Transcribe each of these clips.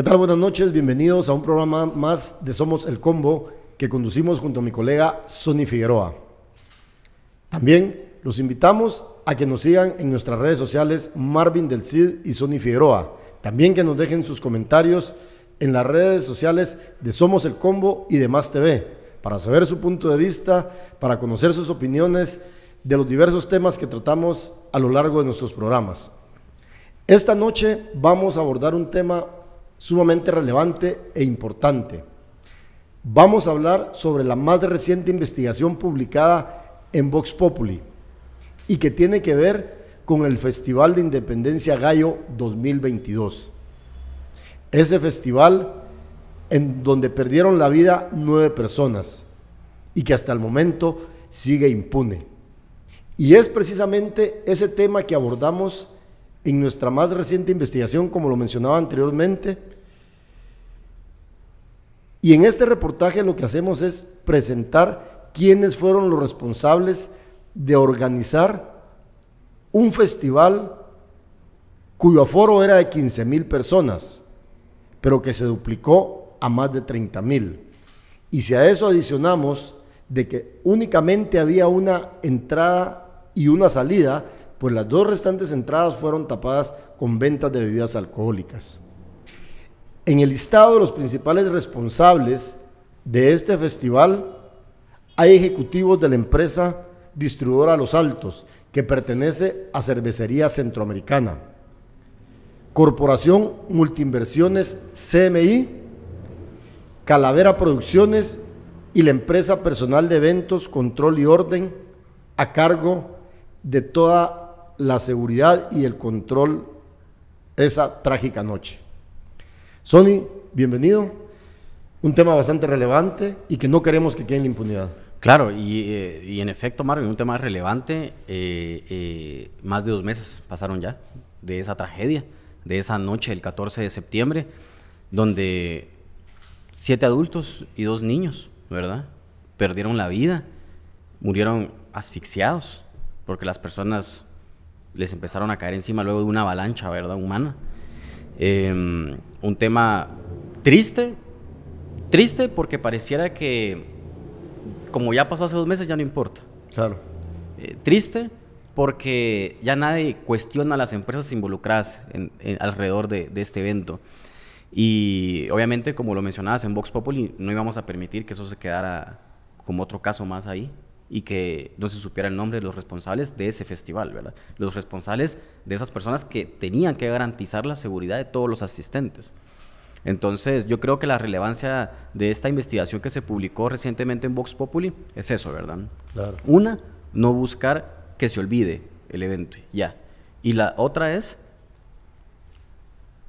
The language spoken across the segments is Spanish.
¿Qué tal? Buenas noches, bienvenidos a un programa más de Somos el Combo que conducimos junto a mi colega Sonny Figueroa. También los invitamos a que nos sigan en nuestras redes sociales Marvin del Cid y Sonny Figueroa. También que nos dejen sus comentarios en las redes sociales de Somos el Combo y de Más TV para saber su punto de vista, para conocer sus opiniones de los diversos temas que tratamos a lo largo de nuestros programas. Esta noche vamos a abordar un tema sumamente relevante e importante. Vamos a hablar sobre la más reciente investigación publicada en Vox Populi y que tiene que ver con el Festival de Independencia Gallo 2022. Ese festival en donde perdieron la vida nueve personas y que hasta el momento sigue impune. Y es precisamente ese tema que abordamos en nuestra más reciente investigación, como lo mencionaba anteriormente, y en este reportaje lo que hacemos es presentar quiénes fueron los responsables de organizar un festival cuyo aforo era de 15 mil personas, pero que se duplicó a más de 30 mil. Y si a eso adicionamos de que únicamente había una entrada y una salida, pues las dos restantes entradas fueron tapadas con ventas de bebidas alcohólicas. En el listado de los principales responsables de este festival hay ejecutivos de la empresa distribuidora Los Altos, que pertenece a Cervecería Centroamericana, Corporación Multinversiones CMI, Calavera Producciones y la empresa personal de eventos, control y orden a cargo de toda la seguridad y el control esa trágica noche. Sony, bienvenido. Un tema bastante relevante y que no queremos que quede en la impunidad. Claro, y, eh, en efecto, Marvin, un tema relevante. Eh, eh, más de dos meses pasaron ya de esa tragedia, de esa noche del 14 de septiembre, donde siete adultos y dos niños, ¿verdad? Perdieron la vida, murieron asfixiados, porque las personas les empezaron a caer encima luego de una avalancha, ¿verdad? Humana. Em, un tema triste, triste porque pareciera que como ya pasó hace dos meses ya no importa. Claro. Eh, triste porque ya nadie cuestiona a las empresas involucradas alrededor de, de, este evento. Y obviamente, como lo mencionabas en Vox Populi, no íbamos a permitir que eso se quedara como otro caso más ahí y que no se supiera el nombre de los responsables de ese festival, ¿verdad? Los responsables de esas personas que tenían que garantizar la seguridad de todos los asistentes. Entonces, yo creo que la relevancia de esta investigación que se publicó recientemente en Vox Populi es eso, ¿verdad? Una, no buscar que se olvide el evento, ya. Y la otra es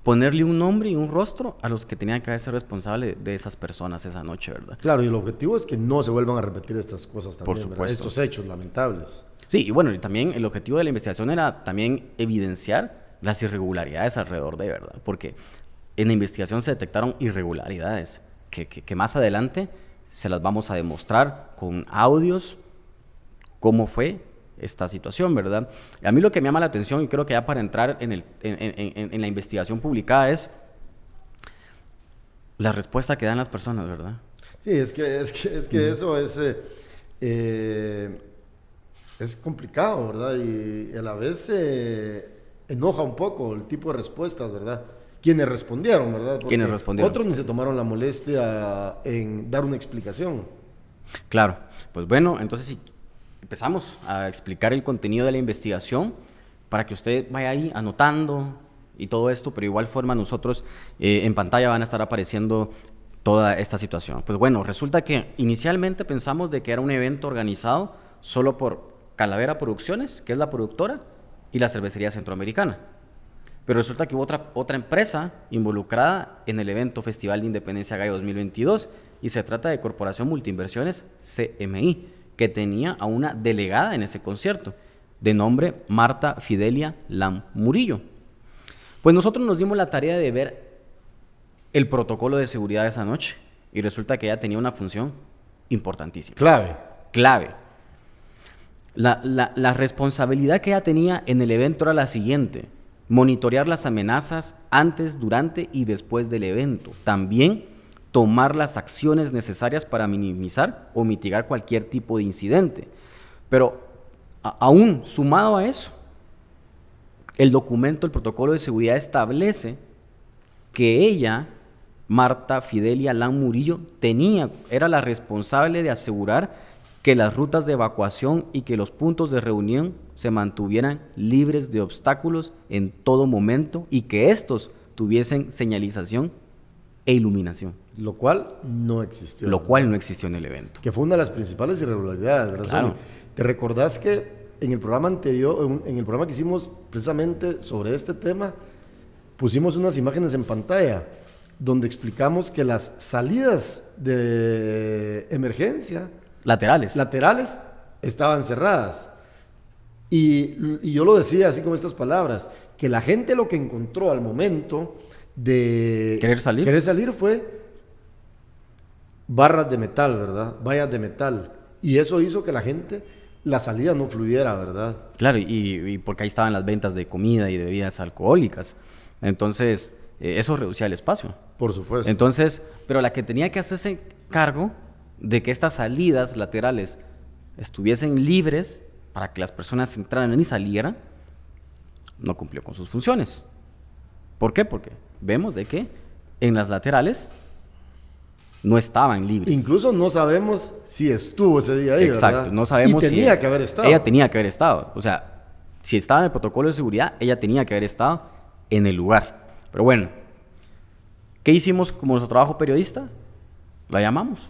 ponerle un nombre y un rostro a los que tenían que haberse responsable de esas personas esa noche, ¿verdad? Claro, y el objetivo es que no se vuelvan a repetir estas cosas también, Por supuesto. estos hechos lamentables. Sí, y bueno, y también el objetivo de la investigación era también evidenciar las irregularidades alrededor de, ¿verdad? Porque en la investigación se detectaron irregularidades que más adelante se las vamos a demostrar con audios, cómo fue, esta situación, ¿verdad? A mí lo que me llama la atención, y creo que ya para entrar en, la investigación publicada, es la respuesta que dan las personas, ¿verdad? Sí, es que, es que, eso es, eh, eh, es complicado, ¿verdad? Y, a la vez eh, enoja un poco el tipo de respuestas, ¿verdad? Quienes respondieron, ¿verdad? Quienes respondieron. Otros ni se tomaron la molestia en dar una explicación. Claro, pues bueno, entonces si empezamos a explicar el contenido de la investigación para que usted vaya ahí anotando y todo esto, pero igual forma nosotros eh, en pantalla van a estar apareciendo toda esta situación. Pues bueno, resulta que inicialmente pensamos de que era un evento organizado solo por Calavera Producciones, que es la productora, y la cervecería centroamericana. Pero resulta que hubo otra, otra empresa involucrada en el evento Festival de Independencia Gallo 2022 y se trata de Corporación Multinversiones, CMI que tenía a una delegada en ese concierto, de nombre Marta Fidelia Lam Murillo. Pues nosotros nos dimos la tarea de ver el protocolo de seguridad esa noche y resulta que ella tenía una función importantísima. Clave. Clave. La, la, responsabilidad que ella tenía en el evento era la siguiente, monitorear las amenazas antes, durante y después del evento. También tomar las acciones necesarias para minimizar o mitigar cualquier tipo de incidente. Pero aún sumado a eso, el documento, el protocolo de seguridad establece que ella, Marta Fidelia lán Murillo, tenía, era la responsable de asegurar que las rutas de evacuación y que los puntos de reunión se mantuvieran libres de obstáculos en todo momento y que estos tuviesen señalización e iluminación. Lo cual no existió. Lo cual no existió en el evento. Que fue una de las principales irregularidades, ¿verdad? ¿Te recordás que en el programa anterior, en el programa que hicimos precisamente sobre este tema, pusimos unas imágenes en pantalla donde explicamos que las salidas de emergencia laterales laterales estaban cerradas y, y yo lo decía así con estas palabras que la gente lo que encontró al momento de... ¿Querer salir? fue barras de metal, ¿verdad? Vallas de metal. Y eso hizo que la gente, la salida no fluyera, ¿verdad? Claro, y, porque ahí estaban las ventas de comida y bebidas alcohólicas. Entonces, eh, eso reducía el espacio. Por supuesto. Entonces, pero la que tenía que hacerse cargo de que estas salidas laterales estuviesen libres para que las personas entraran y salieran, no cumplió con sus funciones. ¿Por qué? Porque vemos de que en las laterales no estaban libres. Incluso no sabemos si estuvo ese día ahí. Exacto, no sabemos y tenía si que haber estado. Ella tenía que haber estado. O sea, si estaba en el protocolo de seguridad, ella tenía que haber estado en el lugar. Pero bueno, ¿qué hicimos como nuestro trabajo periodista? La llamamos.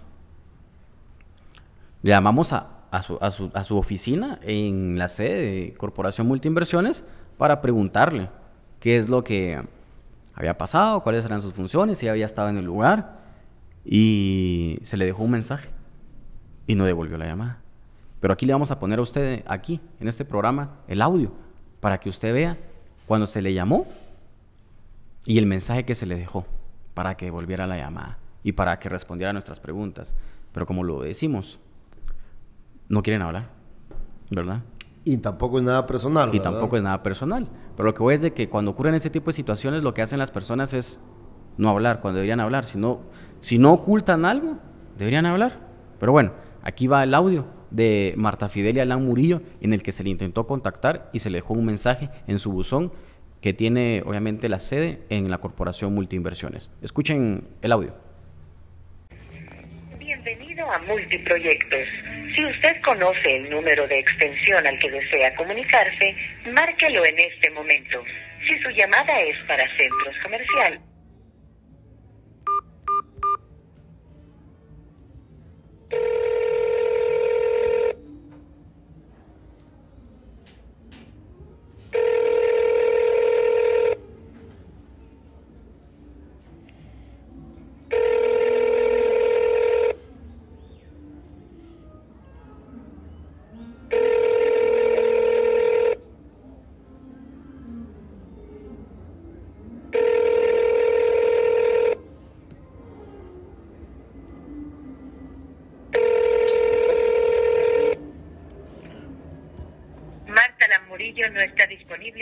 Le llamamos a, su, oficina en la sede de Corporación Multiinversiones para preguntarle qué es lo que había pasado, cuáles eran sus funciones, si había estado en el lugar. Y se le dejó un mensaje y no devolvió la llamada. Pero aquí le vamos a poner a usted, aquí, en este programa, el audio, para que usted vea cuando se le llamó y el mensaje que se le dejó para que devolviera la llamada y para que respondiera a nuestras preguntas. Pero como lo decimos, no quieren hablar, ¿verdad? Y tampoco es nada personal. Y tampoco es nada personal. Pero lo que voy es de que cuando ocurren ese tipo de situaciones, lo que hacen las personas es no hablar cuando deberían hablar. Si no, si no ocultan algo, deberían hablar. Pero bueno, aquí va el audio de Marta Fidelia Alán Murillo, en el que se le intentó contactar y se le dejó un mensaje en su buzón que tiene obviamente la sede en la Corporación Multiinversiones. Escuchen el audio a multiproyectos. Si usted conoce el número de extensión al que desea comunicarse, márquelo en este momento. Si su llamada es para centros comerciales,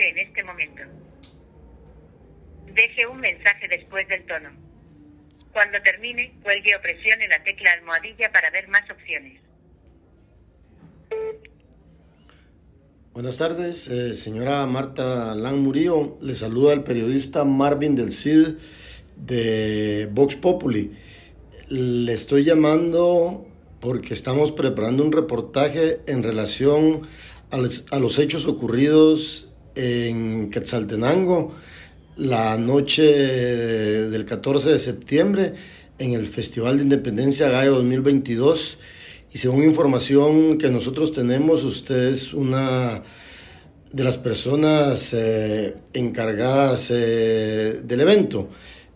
en este momento. Deje un mensaje después del tono. Cuando termine, cuelgue o presione la tecla almohadilla para ver más opciones. Buenas tardes, eh, señora Marta lang Murillo. Le saluda el periodista Marvin del CID de Vox Populi. Le estoy llamando porque estamos preparando un reportaje en relación a los, a los hechos ocurridos en Quetzaltenango la noche del 14 de septiembre en el Festival de Independencia Gallo 2022. Y según información que nosotros tenemos, usted es una de las personas eh, encargadas eh, del evento,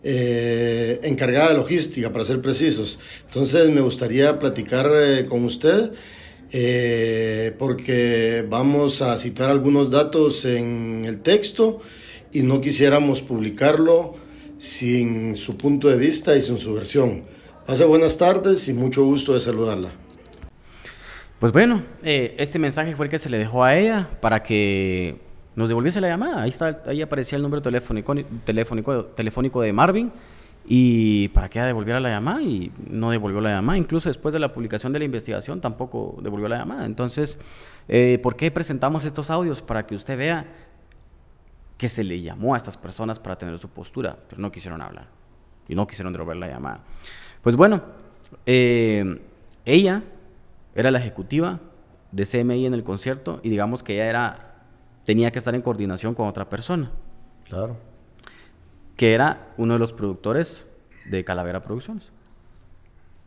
eh, encargada de logística, para ser precisos. Entonces me gustaría platicar con usted eh, porque vamos a citar algunos datos en el texto y no quisiéramos publicarlo sin su punto de vista y sin su versión. Pase buenas tardes y mucho gusto de saludarla. Pues bueno, eh, este mensaje fue el que se le dejó a ella para que nos devolviese la llamada. Ahí, está, ahí aparecía el número telefónico, telefónico, telefónico de Marvin y para que ella devolviera la llamada y no devolvió la llamada. Incluso después de la publicación de la investigación tampoco devolvió la llamada. Entonces, eh, ¿por qué presentamos estos audios? Para que usted vea que se le llamó a estas personas para tener su postura, pero no quisieron hablar y no quisieron devolver la llamada. Pues bueno, eh, ella era la ejecutiva de CMI en el concierto y digamos que ella era, tenía que estar en coordinación con otra persona. Claro que era uno de los productores de Calavera Producciones.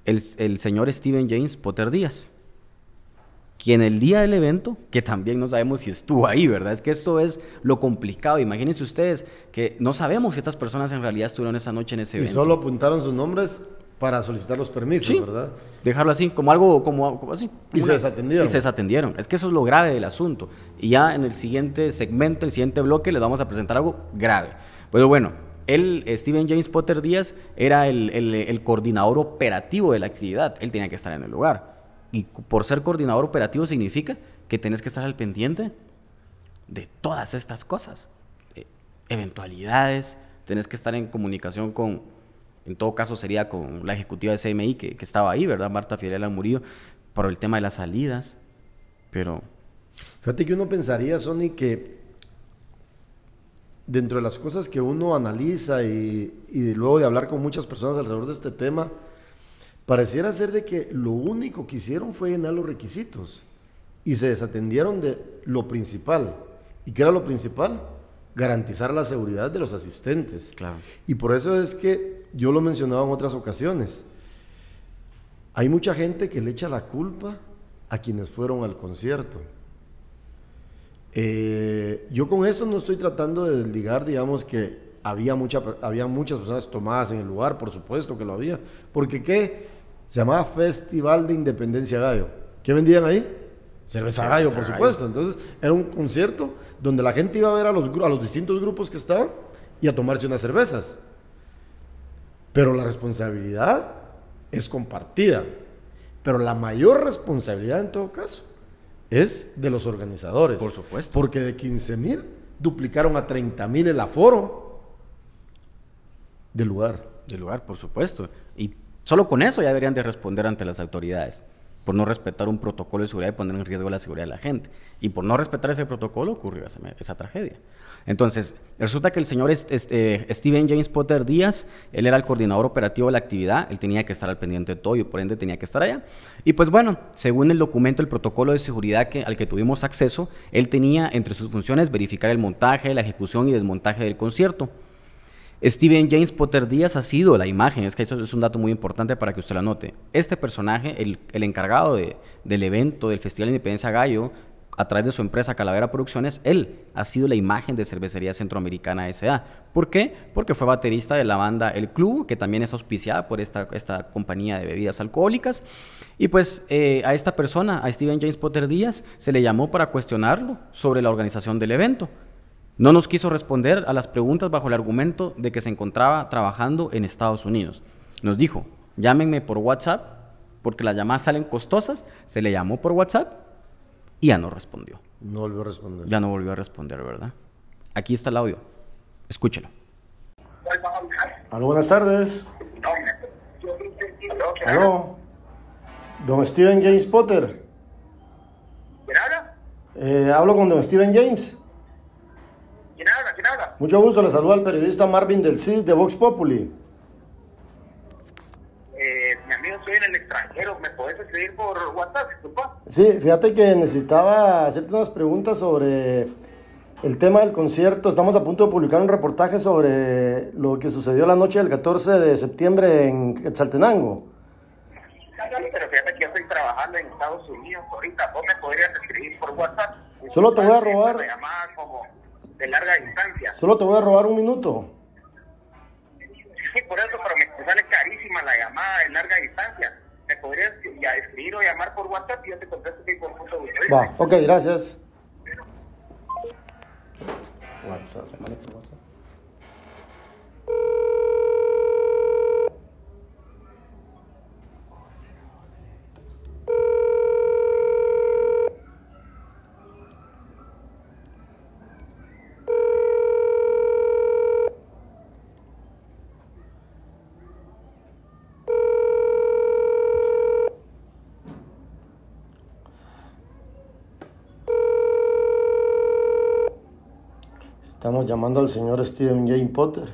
El, el, señor Steven James Potter Díaz, quien el día del evento, que también no sabemos si estuvo ahí, ¿verdad? Es que esto es lo complicado. Imagínense ustedes que no sabemos si estas personas en realidad estuvieron esa noche en ese evento. Y solo apuntaron sus nombres para solicitar los permisos, ¿verdad? Dejarlo así, como algo, como, así. Y se desatendieron. Y se desatendieron. Es que eso es lo grave del asunto. Y ya en el siguiente segmento, el siguiente bloque, les vamos a presentar algo grave. Pero bueno, él, Steven James Potter Díaz, era el, coordinador operativo de la actividad. Él tenía que estar en el lugar. Y por ser coordinador operativo significa que tenés que estar al pendiente de todas estas cosas. Eh, eventualidades, tenés que estar en comunicación con, en todo caso sería con la ejecutiva de CMI que, estaba ahí, ¿verdad? Marta Fiorella Murillo, por el tema de las salidas. Pero... Fíjate que uno pensaría, Sony, que dentro de las cosas que uno analiza y, luego de hablar con muchas personas alrededor de este tema, pareciera ser de que lo único que hicieron fue llenar los requisitos y se desatendieron de lo principal. ¿Y qué era lo principal? Garantizar la seguridad de los asistentes. Claro. Y por eso es que yo lo mencionaba en otras ocasiones. Hay mucha gente que le echa la culpa a quienes fueron al concierto. Eh, yo con esto no estoy tratando de desligar, digamos, que había, mucha, había muchas personas tomadas en el lugar, por supuesto que lo había. Porque ¿qué? Se llamaba Festival de Independencia Gallo. ¿Qué vendían ahí? Cerveza Gallo, por supuesto. Entonces era un concierto donde la gente iba a ver a los, a los distintos grupos que estaban y a tomarse unas cervezas. Pero la responsabilidad es compartida. Pero la mayor responsabilidad en todo caso es de los organizadores. Por supuesto. Porque de 15 mil duplicaron a 30 mil el aforo del lugar. Del lugar, por supuesto. Y solo con eso ya deberían de responder ante las autoridades por no respetar un protocolo de seguridad y poner en riesgo la seguridad de la gente. Y por no respetar ese protocolo ocurrió esa, tragedia. Entonces, resulta que el señor este, Steven James Potter Díaz, él era el coordinador operativo de la actividad, él tenía que estar al pendiente de todo y por ende tenía que estar allá. Y pues bueno, según el documento, el protocolo de seguridad que, al que tuvimos acceso, él tenía entre sus funciones verificar el montaje, la ejecución y desmontaje del concierto. Steven James Potter Díaz ha sido la imagen, es que eso es un dato muy importante para que usted lo note. Este personaje, el, encargado del evento del Festival Independencia Gallo, a través de su empresa Calavera Producciones, él ha sido la imagen de Cervecería Centroamericana S.A. ¿Por qué? Porque fue baterista de la banda El Club, que también es auspiciada por esta, compañía de bebidas alcohólicas. Y pues eh, a esta persona, a Steven James Potter Díaz, se le llamó para cuestionarlo sobre la organización del evento. No nos quiso responder a las preguntas bajo el argumento de que se encontraba trabajando en Estados Unidos. Nos dijo, llámenme por WhatsApp, porque las llamadas salen costosas, se le llamó por WhatsApp y ya no respondió. No volvió a responder. Ya no volvió a responder, ¿verdad? Aquí está el audio. Escúchelo. Hola, buenas tardes. Hola. Don Steven James Potter. Eh, hablo con don Steven James. Mucho gusto, le saluda al periodista Marvin del CID de Vox Populi. Eh, mi amigo, estoy en el extranjero, ¿me podés escribir por WhatsApp, supo? Sí, fíjate que necesitaba hacerte unas preguntas sobre el tema del concierto. Estamos a punto de publicar un reportaje sobre lo que sucedió la noche del 14 de septiembre en Sí, Pero fíjate que estoy trabajando en Estados Unidos ahorita. ¿Vos me podrías escribir por WhatsApp? Solo te voy a robar de larga distancia. Solo te voy a robar un minuto. Sí, por eso, pero me sale carísima la llamada de larga distancia. Me podrías ya escribir o llamar por WhatsApp y yo te contesto que por punto de Va, ok, gracias. WhatsApp, por WhatsApp. Estamos llamando al señor Stephen Jane Potter,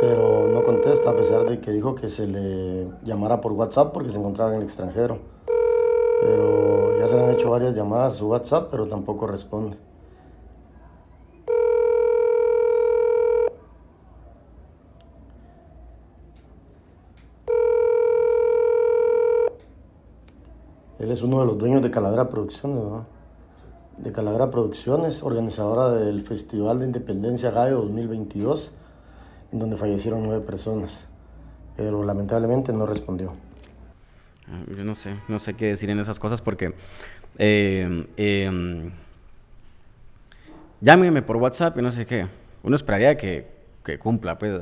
pero no contesta a pesar de que dijo que se le llamara por WhatsApp porque se encontraba en el extranjero. Pero ya se le han hecho varias llamadas a su WhatsApp, pero tampoco responde. Él es uno de los dueños de Calavera Producciones, ¿verdad? de Calavera Producciones, organizadora del Festival de Independencia Gallo 2022, en donde fallecieron nueve personas, pero lamentablemente no respondió. Ah, yo no sé, no sé qué decir en esas cosas porque... Eh, em, llámeme por WhatsApp y no sé qué. Uno esperaría que, que cumpla, pues,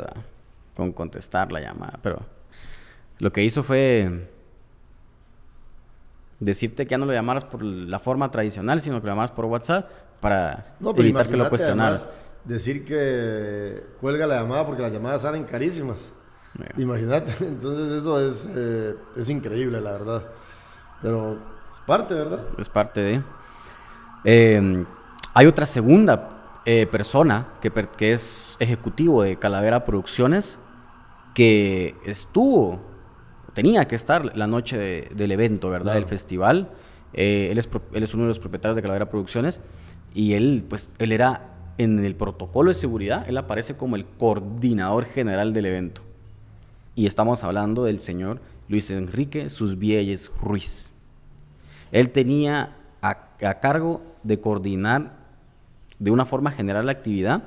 con contestar la llamada, pero lo que hizo fue decirte que ya no lo llamaras por la forma tradicional, sino que lo llamaras por WhatsApp para evitar que lo cuestionaras. Decir que cuelga la llamada porque las llamadas salen carísimas. Imagínate, entonces eso eh, es, increíble, la verdad. Pero es parte, ¿verdad? Es parte de... Eh, hay otra segunda eh, persona que, que es ejecutivo de Calavera Producciones que estuvo tenía que estar la noche del evento, ¿verdad? Del festival. Eh, él, es, uno de los propietarios de Calavera Producciones y él, pues, él era en el protocolo de seguridad, él aparece como el coordinador general del evento. Y estamos hablando del señor Luis Enrique Susbielles Ruiz. Él tenía a, cargo de coordinar de una forma general la actividad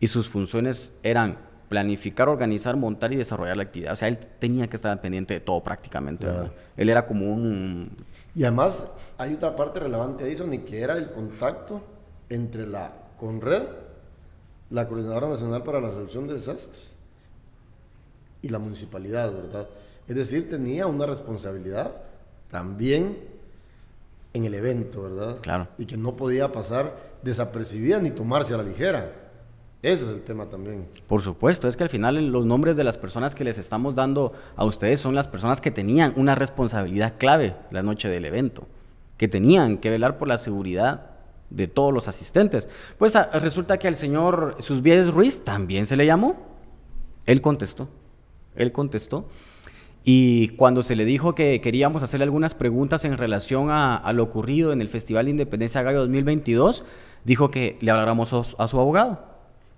y sus funciones eran planificar, organizar, montar y desarrollar la actividad. O sea, él tenía que estar pendiente de todo prácticamente. Él era como un... Y además hay otra parte relevante de eso, que era el contacto entre la CONRED, la Coordinadora Nacional para la Reducción de Desastres, y la municipalidad, ¿verdad? Es decir, tenía una responsabilidad también en el evento, ¿verdad? Claro. Y que no podía pasar desapercibida ni tomarse a la ligera. Ese es el tema también. Por supuesto, es que al final los nombres de las personas que les estamos dando a ustedes son las personas que tenían una responsabilidad clave la noche del evento, que tenían que velar por la seguridad de todos los asistentes. Pues ah, resulta que al señor Susbiedes Ruiz también se le llamó. Él contestó, él contestó. Y cuando se le dijo que queríamos hacerle algunas preguntas en relación a, lo ocurrido en el Festival de Independencia Gallo 2022, dijo que le habláramos a su abogado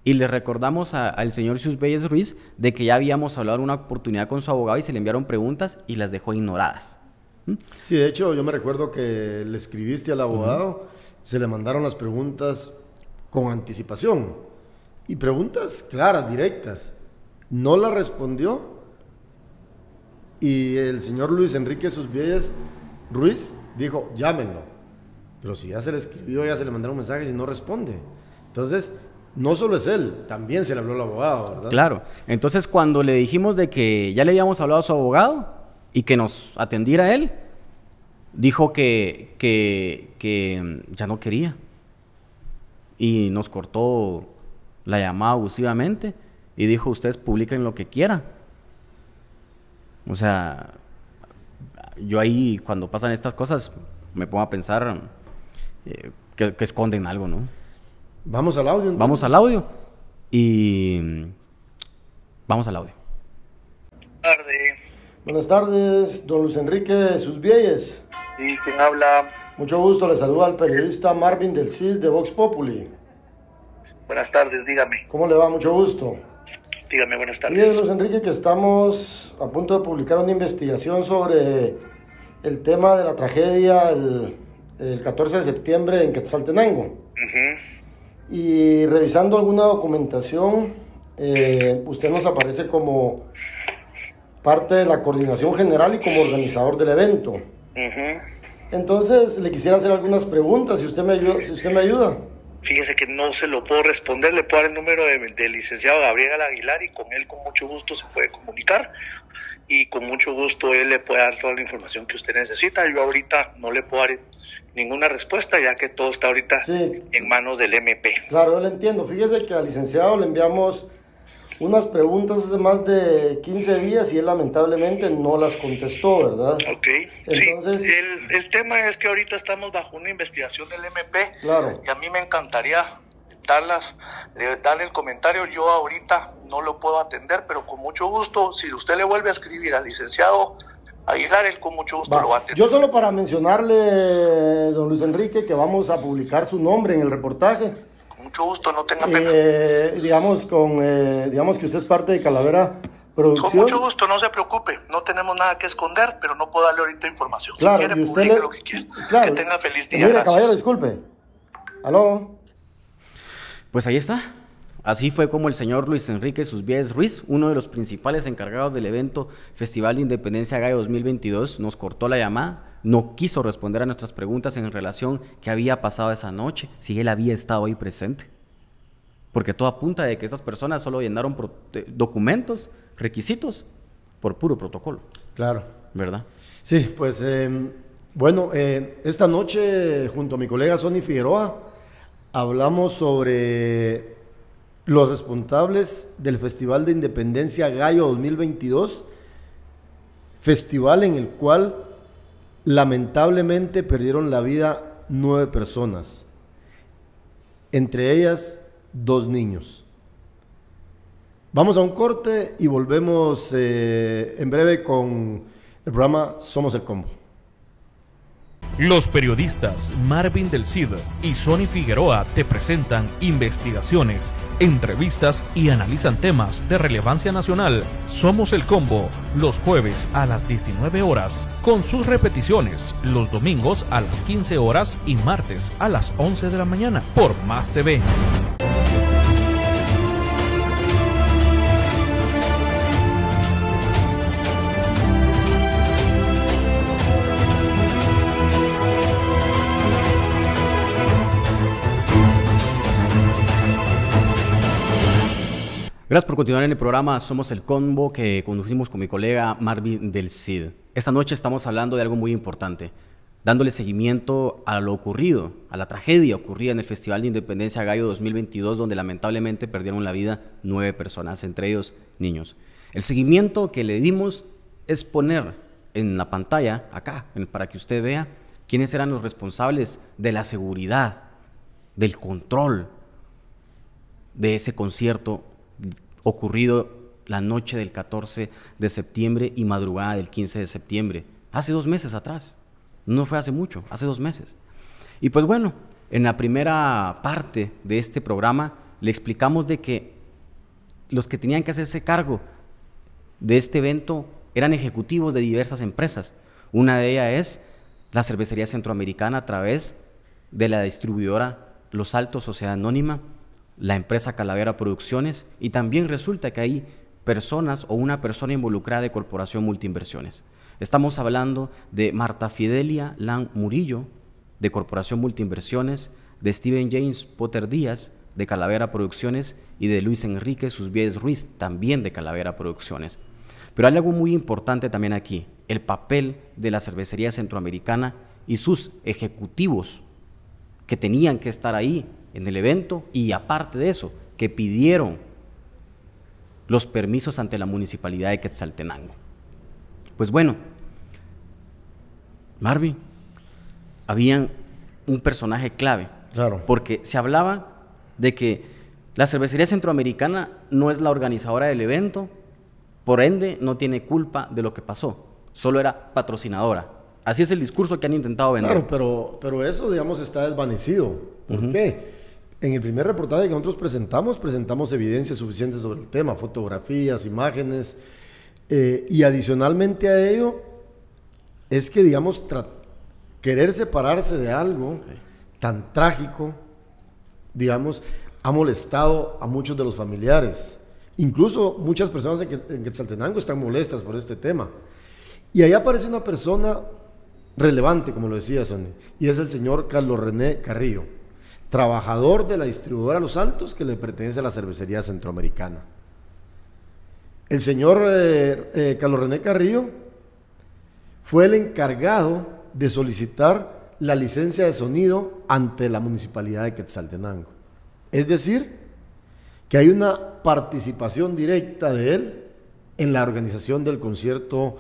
y le recordamos al señor Sus Ruiz de que ya habíamos hablado en una oportunidad con su abogado y se le enviaron preguntas y las dejó ignoradas. ¿Mm? Sí, de hecho, yo me recuerdo que le escribiste al abogado, se le mandaron las preguntas con anticipación y preguntas claras, directas. No la respondió y el señor Luis Enrique Sus Ruiz dijo, llámenlo. Pero si ya se le escribió, ya se le mandaron mensajes y no responde. Entonces, no solo es él, también se le habló al abogado, ¿verdad? Claro. Entonces, cuando le dijimos de que ya le habíamos hablado a su abogado y que nos atendiera él, dijo que, que, que mm, ya no quería. Y nos cortó la llamada abusivamente y dijo, ustedes publiquen lo que quieran. O sea, yo ahí cuando pasan estas cosas me pongo a pensar eh, que esconden algo, ¿no? Vamos al audio. Vamos al audio y mm, vamos al audio. Buenas tardes. Buenas tardes, don Luis Enrique Sus Sí, quien habla. Mucho gusto, le saluda al periodista Marvin del CID de Vox Populi. Buenas tardes, dígame. ¿Cómo le va? Mucho gusto. Dígame, buenas tardes. Mire, Luis Enrique, que estamos a punto de publicar una investigación sobre el tema de la tragedia el, 14 de septiembre en Quetzaltenango. Y revisando alguna documentación, eh, usted nos aparece como parte de la coordinación general y como organizador del evento. Entonces, le quisiera hacer algunas preguntas, si usted me ayuda. Si usted me ayuda. Fíjese que no se lo puedo responder, le puedo dar el número del licenciado Gabriel Aguilar y con él con mucho gusto se puede comunicar y con mucho gusto él le puede dar toda la información que usted necesita. Yo ahorita no le puedo dar ninguna respuesta ya que todo está ahorita en manos del MP. Claro, yo lo entiendo. Fíjese que al licenciado le enviamos unas preguntas hace más de 15 días y él lamentablemente no las contestó, ¿verdad? Ok. Entonces, el, tema es que ahorita estamos bajo una investigación del MP. Claro. Y a mí me encantaría darlas, darle el comentario. Yo ahorita no lo puedo atender, pero con mucho gusto, si usted le vuelve a escribir al licenciado Aguilar, él con mucho gusto lo va a atender. Yo solo para mencionarle, don Luis Enrique, que vamos a publicar su nombre en el reportaje. Con mucho gusto, no tenga pena. Eh, digamos, con, eh, digamos que usted es parte de Calavera Producción. Con mucho gusto, no se preocupe, no tenemos nada que esconder, pero no puedo darle ahorita información. Claro, si quiere, y usted lo que quiera. Claro. Que tenga feliz día. Mire, caballero, disculpe. Aló. Pues ahí está. Así fue como el señor Luis Enrique Susvíez Ruiz, uno de los principales encargados del evento Festival de Independencia Gay 2022, nos cortó la llamada, no quiso responder a nuestras preguntas en relación qué había pasado esa noche, si él había estado ahí presente. Porque todo apunta de que esas personas solo llenaron eh, documentos, requisitos, por puro protocolo. Claro. ¿Verdad? Sí, pues em, bueno, eh, esta noche junto a mi colega Sonny Figueroa, hablamos sobre los responsables del Festival de Independencia Gallo 2022, festival en el cual lamentablemente perdieron la vida nueve personas, entre ellas dos niños. Vamos a un corte y volvemos eh, en breve con el programa Somos el Combo. Los periodistas Marvin del Cid y Sony Figueroa te presentan investigaciones, entrevistas y analizan temas de relevancia nacional. Somos el combo los jueves a las 19 horas, con sus repeticiones los domingos a las 15 horas y martes a las 11 de la mañana por Más TV. Gracias por continuar en el programa. Somos el combo que conducimos con mi colega Marvin del CID. Esta noche estamos hablando de algo muy importante, dándole seguimiento a lo ocurrido, a la tragedia ocurrida en el Festival de Independencia Gallo 2022, donde lamentablemente perdieron la vida nueve personas, entre ellos niños. El seguimiento que le dimos es poner en la pantalla, acá, para que usted vea quiénes eran los responsables de la seguridad, del control de ese concierto ocurrido la noche del 14 de septiembre y madrugada del 15 de septiembre, hace dos meses atrás. No fue hace mucho, hace dos meses. Y pues bueno, en la primera parte de este programa le explicamos de que los que tenían que hacerse cargo de este evento eran ejecutivos de diversas empresas. Una de ellas es la cervecería centroamericana a través de la distribuidora Los Altos Sociedad Anónima, la empresa Calavera Producciones y también resulta que hay personas o una persona involucrada de Corporación Multiinversiones. Estamos hablando de Marta Fidelia Lan Murillo, de Corporación Multiinversiones, de Steven James Potter Díaz, de Calavera Producciones, y de Luis Enrique Susbiedes Ruiz, también de Calavera Producciones. Pero hay algo muy importante también aquí, el papel de la cervecería centroamericana y sus ejecutivos que tenían que estar ahí en el evento y aparte de eso, que pidieron los permisos ante la municipalidad de Quetzaltenango. Pues bueno, Marvin, habían un personaje clave. Claro. Porque se hablaba de que la cervecería centroamericana no es la organizadora del evento, por ende no tiene culpa de lo que pasó, solo era patrocinadora. Así es el discurso que han intentado vender. Claro, pero, pero eso, digamos, está desvanecido. ¿Por qué? En el primer reportaje que nosotros presentamos, presentamos evidencia suficiente sobre el tema, fotografías, imágenes, eh, y adicionalmente a ello, es que, digamos, querer separarse de algo tan trágico, digamos, ha molestado a muchos de los familiares. Incluso muchas personas en Quetzaltenango están molestas por este tema. Y ahí aparece una persona relevante, como lo decía Sonny, y es el señor Carlos René Carrillo trabajador de la distribuidora Los Altos que le pertenece a la cervecería centroamericana. El señor eh, eh, Carlos René Carrillo fue el encargado de solicitar la licencia de sonido ante la municipalidad de Quetzaltenango. Es decir, que hay una participación directa de él en la organización del concierto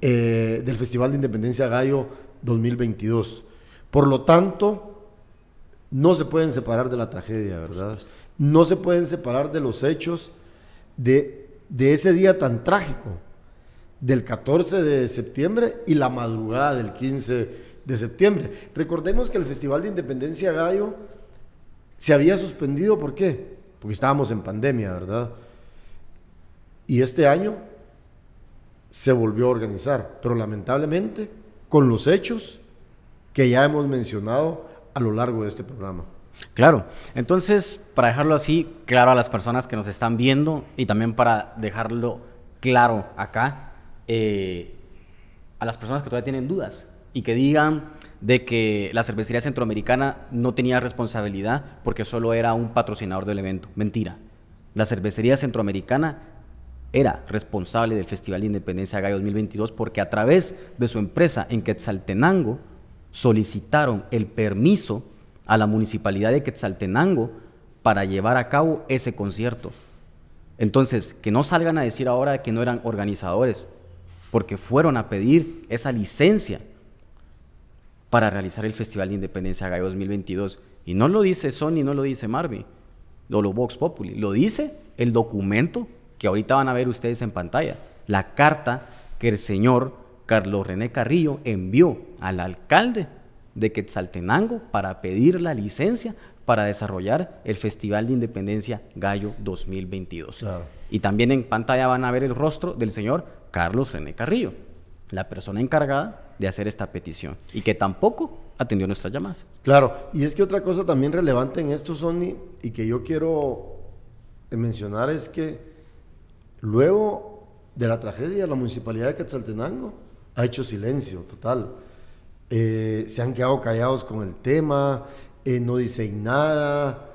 eh, del Festival de Independencia Gallo 2022. Por lo tanto, no se pueden separar de la tragedia, ¿verdad? No se pueden separar de los hechos de, ese día tan trágico, del 14 de septiembre y la madrugada del 15 de septiembre. Recordemos que el Festival de Independencia Gallo se había suspendido, ¿por qué? Porque estábamos en pandemia, ¿verdad? Y este año se volvió a organizar, pero lamentablemente con los hechos que ya hemos mencionado a lo largo de este programa. Claro, entonces para dejarlo así, claro a las personas que nos están viendo y también para dejarlo claro acá, eh, a las personas que todavía tienen dudas y que digan de que la cervecería centroamericana no tenía responsabilidad porque solo era un patrocinador del evento. Mentira. La cervecería centroamericana era responsable del Festival de Independencia Gay 2022 porque a través de su empresa en Quetzaltenango, solicitaron el permiso a la municipalidad de Quetzaltenango para llevar a cabo ese concierto. Entonces, que no salgan a decir ahora que no eran organizadores, porque fueron a pedir esa licencia para realizar el Festival de Independencia Gallo 2022. Y no lo dice Sony, no lo dice Marvin, no lo Vox Populi, lo dice el documento que ahorita van a ver ustedes en pantalla, la carta que el señor Carlos René Carrillo envió al alcalde de Quetzaltenango para pedir la licencia para desarrollar el Festival de Independencia Gallo 2022. Y también en pantalla van a ver el rostro del señor Carlos René Carrillo, la persona encargada de hacer esta petición y que tampoco atendió nuestras llamadas. Claro, y es que otra cosa también relevante en esto, Sony, y que yo quiero mencionar es que luego de la tragedia, la municipalidad de Quetzaltenango ha hecho silencio total. Eh, se han quedado callados con el tema, eh, no dicen nada.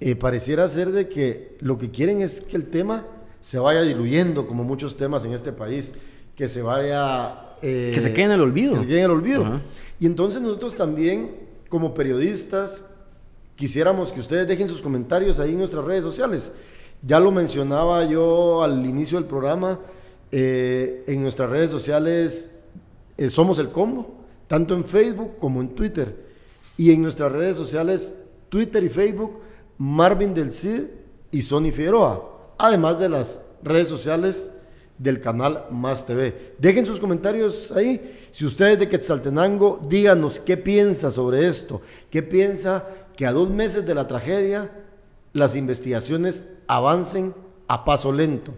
Eh, pareciera ser de que lo que quieren es que el tema se vaya diluyendo, como muchos temas en este país, que se vaya... que se quede en el olvido. Que se quede en el olvido. Y entonces nosotros también, como periodistas, quisiéramos que ustedes dejen sus comentarios ahí en nuestras redes sociales. Ya lo mencionaba yo al inicio del programa, eh, en nuestras redes sociales eh, somos el combo, tanto en Facebook como en Twitter. Y en nuestras redes sociales, Twitter y Facebook, Marvin del Cid y Sony Figueroa. Además de las redes sociales del canal Más TV. Dejen sus comentarios ahí. Si ustedes de Quetzaltenango, díganos qué piensa sobre esto. ¿Qué piensa que a dos meses de la tragedia las investigaciones avancen a paso lento?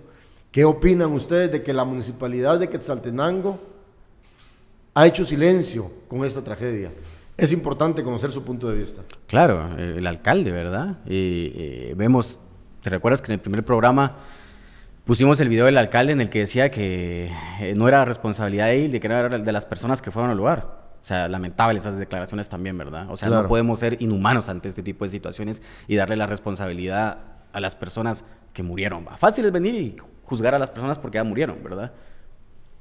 ¿Qué opinan ustedes de que la municipalidad de Quetzaltenango ha hecho silencio con esta tragedia? Es importante conocer su punto de vista. Claro, eh, el, alcalde, ¿verdad? Y, eh, vemos, ¿te recuerdas que en el primer programa pusimos el video del alcalde en el que decía que eh, no era responsabilidad de él, de que era de las personas que fueron al lugar? O sea, lamentables esas declaraciones también, ¿verdad? O sea, no podemos ser inhumanos ante este tipo de situaciones y darle la responsabilidad a las personas que murieron. Fácil es venir y juzgar a las personas porque ya murieron, ¿verdad?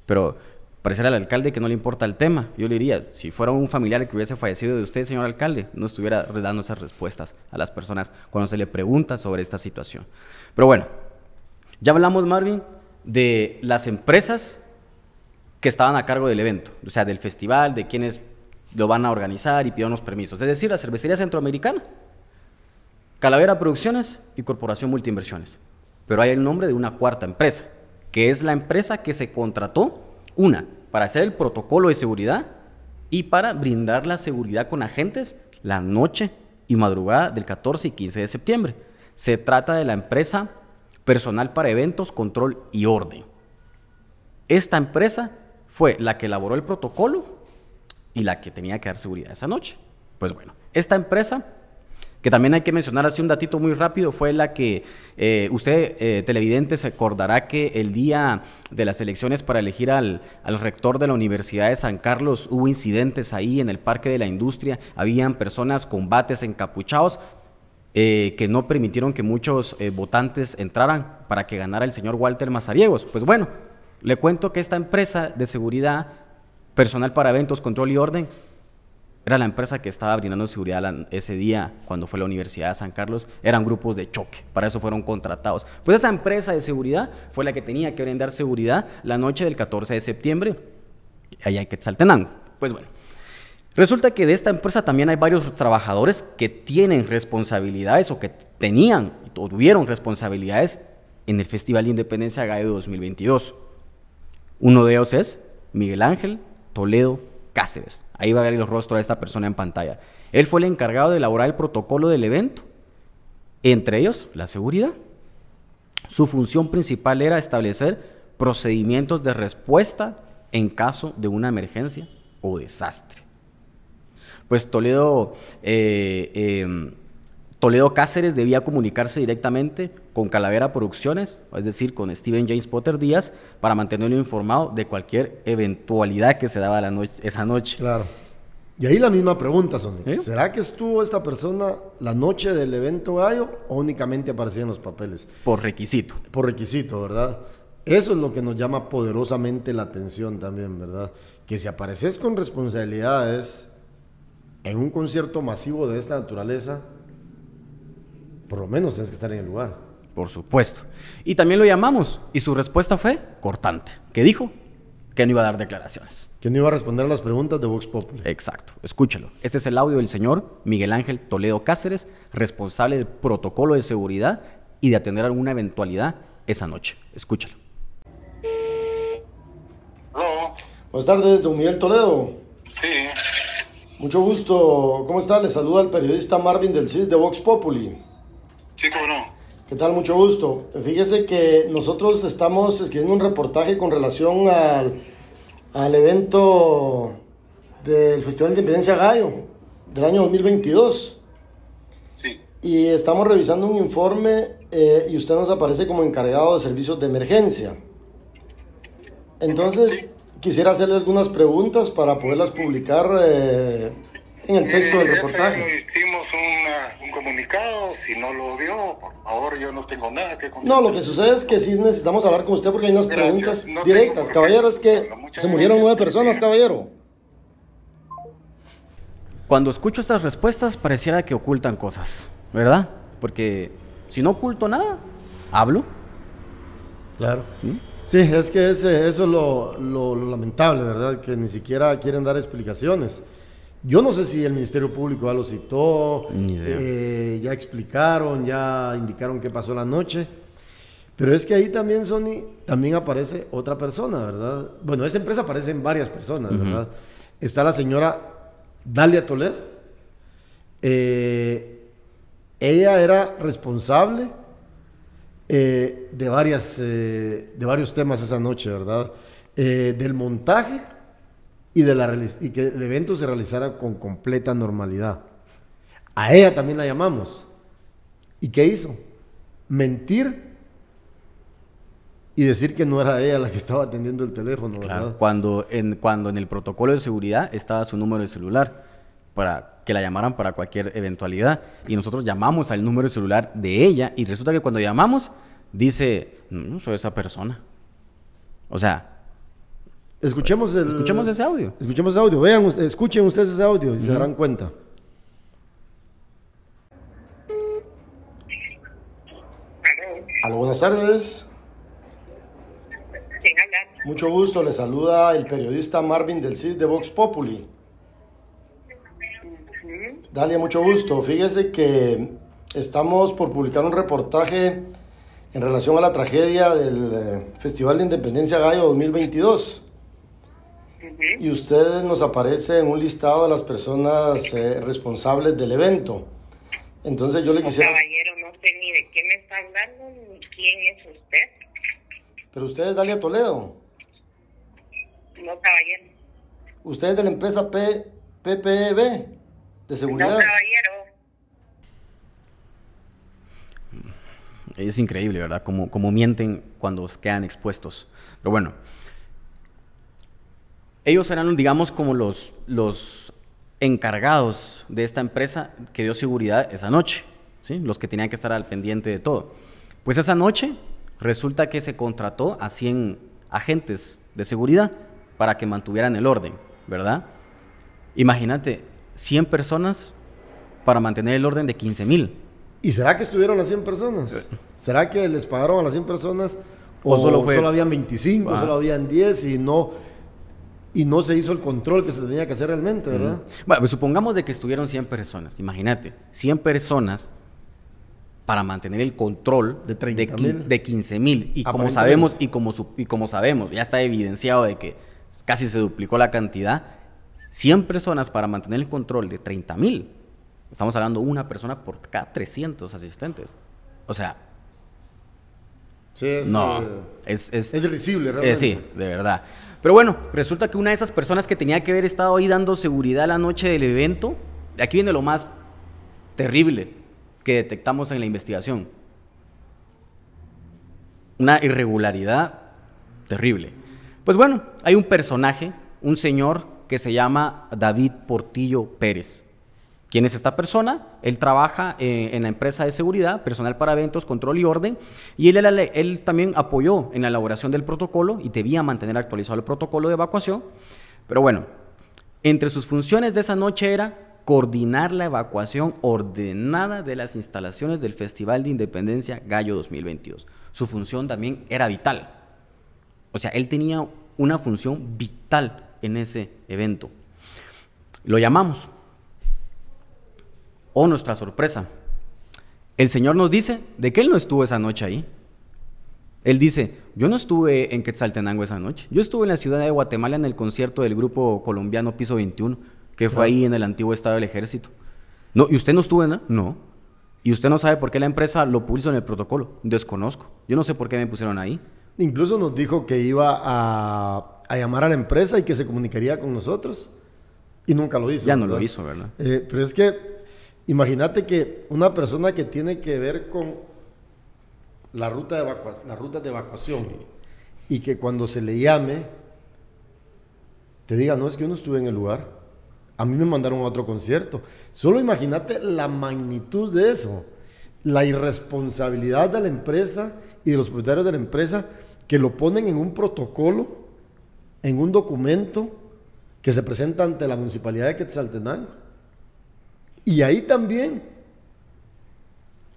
Pero parecer al alcalde que no le importa el tema. Yo le diría, si fuera un familiar que hubiese fallecido de usted, señor alcalde, no estuviera dando esas respuestas a las personas cuando se le pregunta sobre esta situación. Pero bueno, ya hablamos, Marvin, de las empresas que estaban a cargo del evento, o sea, del festival, de quienes lo van a organizar y pidieron los permisos. Es decir, la cervecería centroamericana, Calavera Producciones y Corporación Multiinversiones pero hay el nombre de una cuarta empresa, que es la empresa que se contrató, una, para hacer el protocolo de seguridad y para brindar la seguridad con agentes la noche y madrugada del 14 y 15 de septiembre. Se trata de la empresa Personal para Eventos, Control y Orden. Esta empresa fue la que elaboró el protocolo y la que tenía que dar seguridad esa noche. Pues bueno, esta empresa que también hay que mencionar así un datito muy rápido, fue la que eh, usted, eh, televidente, se acordará que el día de las elecciones para elegir al, rector de la Universidad de San Carlos hubo incidentes ahí en el Parque de la Industria, habían personas, combates encapuchados. Eh, que no permitieron que muchos votantes entraran para que ganara el señor Walter Mazariegos. Pues bueno, le cuento que esta empresa de seguridad, personal para eventos, control y orden, era la empresa que estaba brindando seguridad ese día cuando fue a la Universidad de San Carlos. Eran grupos de choque, para eso fueron contratados. Pues esa empresa de seguridad fue la que tenía que brindar seguridad la noche del 14 de septiembre, allá en Quetzaltenango. Pues bueno, resulta que de esta empresa también hay varios trabajadores que tienen responsabilidades o que tenían o tuvieron responsabilidades en el Festival de Independencia GAE 2022. Uno de ellos es Miguel Ángel Toledo Cáceres. Ahí va a ver el rostro de esta persona en pantalla. Él fue el encargado de elaborar el protocolo del evento, entre ellos la seguridad. Su función principal era establecer procedimientos de respuesta en caso de una emergencia o desastre. Pues Toledo eh, em, Toledo Cáceres debía comunicarse directamente con Calavera Producciones, es decir, con Steven James Potter Díaz, para mantenerlo informado de cualquier eventualidad que se daba esa noche. Claro. Y ahí la misma pregunta, Sonic. ¿Eh? ¿Será que estuvo esta persona la noche del evento gallo o únicamente aparecía en los papeles? Por requisito. Por requisito, ¿verdad? Eso es lo que nos llama poderosamente la atención también, ¿verdad? Que si apareces con responsabilidades en un concierto masivo de esta naturaleza, por lo menos tienes que estar en el lugar. Por supuesto. Y también lo llamamos y su respuesta fue cortante, que dijo que no iba a dar declaraciones. Que no iba a responder a las preguntas de Vox Populi. Exacto, escúchelo. Este es el audio del señor Miguel Ángel Toledo Cáceres, responsable del protocolo de seguridad y de atender alguna eventualidad esa noche. Escúchalo. Hola. Buenas tardes, don Miguel Toledo. Sí. Mucho gusto. ¿Cómo está? Le saluda al periodista Marvin del CID de Vox Populi. Sí, cómo no. ¿Qué tal? Mucho gusto. Fíjese que nosotros estamos escribiendo un reportaje con relación al, evento del Festival de Independencia Gallo del año 2022. Sí. Y estamos revisando un informe eh, y usted nos aparece como encargado de servicios de emergencia. Entonces, quisiera hacerle algunas preguntas para poderlas publicar eh, en el eh, texto del reportaje comunicado, si no lo vio, por favor, yo no tengo nada que contar. No, lo que sucede es que sí necesitamos hablar con usted porque hay unas preguntas directas. Caballero, es que se murieron nueve personas, caballero. Cuando escucho estas respuestas pareciera que ocultan cosas, ¿verdad? Porque si no oculto nada, hablo. Claro. ¿Mm? Sí, es que eso es lo lamentable, ¿verdad? Que ni siquiera quieren dar explicaciones. Yo no sé si el Ministerio Público ya lo citó, eh, ya explicaron, ya indicaron qué pasó la noche. Pero es que ahí también, Sony, también aparece otra persona, ¿verdad? Bueno, esta empresa aparecen varias personas, ¿verdad? Está la señora Dalia Toledo. Eh, ella era responsable eh, de, varias, de varios temas esa noche, ¿verdad? del montaje y, que el evento se realizara con completa normalidad. A ella también la llamamos. ¿Y qué hizo? Mentir y decir que no era ella la que estaba atendiendo el teléfono. Claro, cuando en, cuando en el protocolo de seguridad estaba su número de celular para que la llamaran para cualquier eventualidad. Y nosotros llamamos al número de celular de ella y resulta que cuando llamamos dice, no, no soy esa persona. O sea, pues, escuchemos, ese audio. Escuchemos ese audio. Vean, escuchen ustedes ese audio y se darán cuenta. Hola, buenas tardes. Mucho gusto, le saluda el periodista Marvin del CID de Vox Populi. Dalia, mucho gusto. Fíjese que estamos por publicar un reportaje en relación a la tragedia del eh, Festival de Independencia Gallo 2022 y usted nos aparece en un listado de las personas eh, responsables del evento. Entonces yo le quisiera... Caballero, no sé ni de qué me está hablando ni quién es usted. Pero usted es Dalia Toledo. No, caballero. ¿Usted es de la empresa P PPEB de seguridad? No, caballero. Es increíble, ¿verdad? como mienten cuando quedan expuestos. Pero bueno, ellos eran, digamos, como los, los encargados de esta empresa que dio seguridad esa noche, ¿sí? los que tenían que estar al pendiente de todo. Pues esa noche resulta que se contrató a 100 agentes de seguridad para que mantuvieran el orden, ¿verdad? Imagínate, 100 personas para mantener el orden de 15 mil. ¿Y será que estuvieron las 100 personas? Eh. ¿Será que les pagaron a las 100 personas? ¿O, solo, habían 25, solo habían 10 y no y no se hizo el control que se tenía que hacer realmente, ¿verdad? Bueno, pues supongamos de que estuvieron 100 personas, imagínate, 100 personas para mantener el control de, 30, de, 15 mil. Y como sabemos, y como, como sabemos, ya está evidenciado de que casi se duplicó la cantidad, 100 personas para mantener el control de 30 mil. Estamos hablando una persona por cada 300 asistentes. O sea, Sí, es, no, eh, es, es, eh, realmente. sí, de verdad. Pero bueno, resulta que una de esas personas que tenía que haber estado ahí dando seguridad la noche del evento, aquí viene lo más terrible que detectamos en la investigación. Una irregularidad terrible. Pues bueno, hay un personaje, un señor que se llama David Portillo Pérez. ¿Quién es esta persona? Él trabaja eh, en la empresa de seguridad, personal para eventos, control y orden, y él, también apoyó en la elaboración del protocolo y debía mantener actualizado el protocolo de evacuación. Pero bueno, entre sus funciones de esa noche era coordinar la evacuación ordenada de las instalaciones del Festival de Independencia Gallo 2022. Su función también era vital. O sea, él tenía una función vital en ese evento. Lo llamamos Oh, nuestra sorpresa. El Señor nos dice de que Él no estuvo esa noche ahí. Él dice, yo no estuve en Quetzaltenango esa noche, yo estuve en la ciudad de Guatemala en el concierto del grupo colombiano Piso 21, que fue ahí en el antiguo estado del ejército. No, ¿Y usted no estuvo en la? No. ¿Y usted no sabe por qué la empresa lo puso en el protocolo? Desconozco. Yo no sé por qué me pusieron ahí. Incluso nos dijo que iba a, llamar a la empresa y que se comunicaría con nosotros. Y nunca lo hizo. Ya no lo hizo, ¿verdad? Eh, pero es que Imagínate que una persona que tiene que ver con la ruta de, evacuación, la ruta de evacuación y que cuando se le llame te diga, no, es que yo no estuve en el lugar, a mí me mandaron a otro concierto. Solo imagínate la magnitud de eso, la irresponsabilidad de la empresa y de los propietarios de la empresa que lo ponen en un protocolo, en un documento que se presenta ante la municipalidad de Quetzaltenango y ahí también,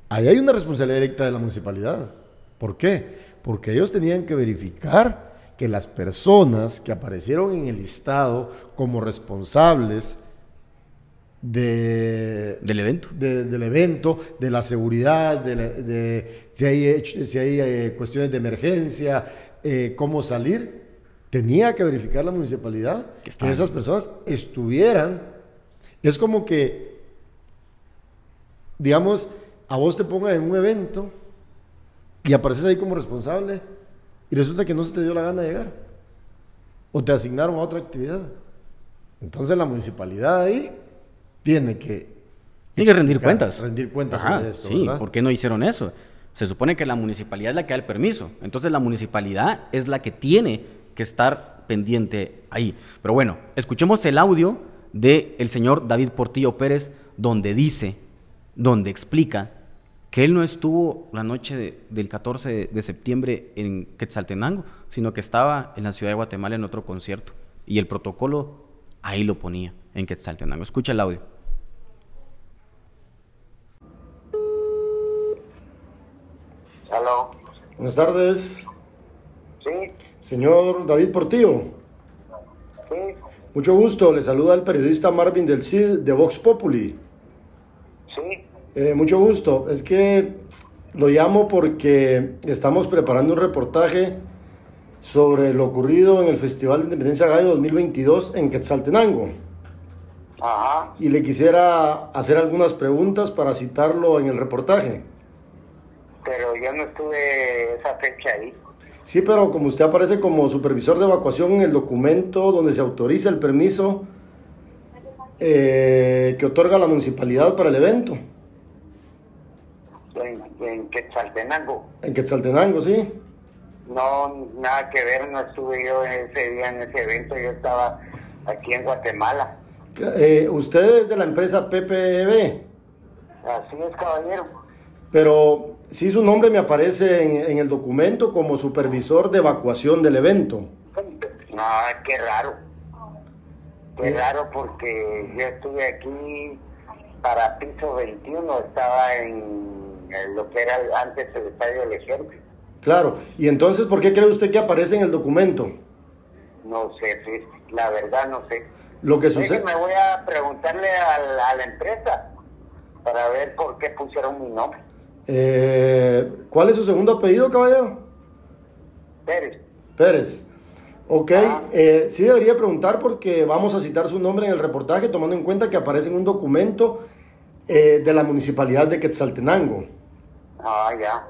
ahí hay una responsabilidad directa de la municipalidad. ¿Por qué? Porque ellos tenían que verificar que las personas que aparecieron en el listado como responsables del evento. del evento, de la seguridad, de, si hay, si hay eh, cuestiones de emergencia, eh, cómo salir, tenía que verificar la municipalidad que esas personas estuvieran. Es como que digamos, a vos te pongan en un evento y apareces ahí como responsable y resulta que no se te dio la gana de llegar o te asignaron a otra actividad. Entonces la municipalidad ahí tiene que... Tiene que rendir cuentas. Rendir cuentas Sí, ¿por qué no hicieron eso? Se supone que la municipalidad es la que da el permiso. Entonces la municipalidad es la que tiene que estar pendiente ahí. Pero bueno, escuchemos el audio del el señor David Portillo Pérez donde dice donde explica que él no estuvo la noche del 14 de, septiembre en Quetzaltenango, sino que estaba en la ciudad de Guatemala en otro concierto. Y el protocolo ahí lo ponía, en Quetzaltenango. Escucha el audio. Hola. Buenas tardes. Sí. Señor David Portillo. Sí. Mucho gusto, le saluda el periodista Marvin del CID de Vox Populi. Eh, mucho gusto. Es que lo llamo porque estamos preparando un reportaje sobre lo ocurrido en el Festival de Independencia Gallo 2022 en Quetzaltenango. Ajá. Y le quisiera hacer algunas preguntas para citarlo en el reportaje. Pero yo no estuve esa fecha ahí. Sí, pero como usted aparece como supervisor de evacuación en el documento donde se autoriza el permiso eh, que otorga la municipalidad para el evento en, Quetzaltenango. ¿En Quetzaltenango, sí? No, nada que ver, no estuve yo ese día en ese evento, yo estaba aquí en Guatemala. Eh, ¿Usted es de la empresa PPB? E Así es, caballero. Pero sí su nombre me aparece en, el documento como supervisor de evacuación del evento. No, qué raro. Qué eh. raro porque yo estuve aquí para piso 21, estaba en eh, lo que era antes el estadio del Claro, y entonces, ¿por qué cree usted que aparece en el documento? No sé, pues, la verdad no sé. Lo que sucede. me voy a preguntarle a la, empresa para ver por qué pusieron mi nombre. Eh, ¿Cuál es su segundo apellido, caballero? Pérez. Pérez. Ok, ah. eh, sí debería preguntar porque vamos a citar su nombre en el reportaje, tomando en cuenta que aparece en un documento de la municipalidad de Quetzaltenango. Ah, ya.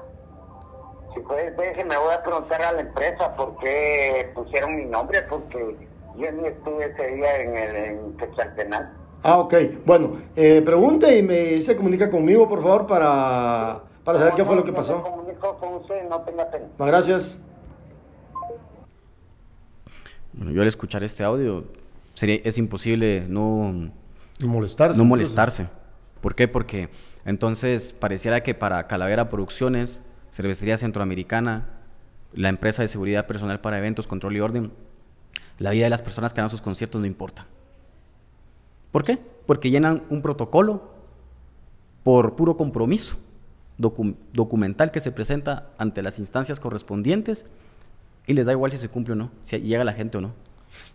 Si puedes, déjeme, voy a preguntar a la empresa por qué pusieron mi nombre, porque yo ni estuve ese día en el en Ah, ok. Bueno, eh, pregunte y me, se comunica conmigo, por favor, para, para saber qué fue lo que pasó. Me comunico con usted, no tenga pena. Ah, gracias. Bueno, yo al escuchar este audio, sería, es imposible no... No molestarse. No molestarse. ¿Por qué? Porque entonces, pareciera que para Calavera Producciones, Cervecería Centroamericana, la empresa de seguridad personal para eventos, control y orden, la vida de las personas que dan sus conciertos no importa. ¿Por qué? Porque llenan un protocolo por puro compromiso documental que se presenta ante las instancias correspondientes y les da igual si se cumple o no, si llega la gente o no.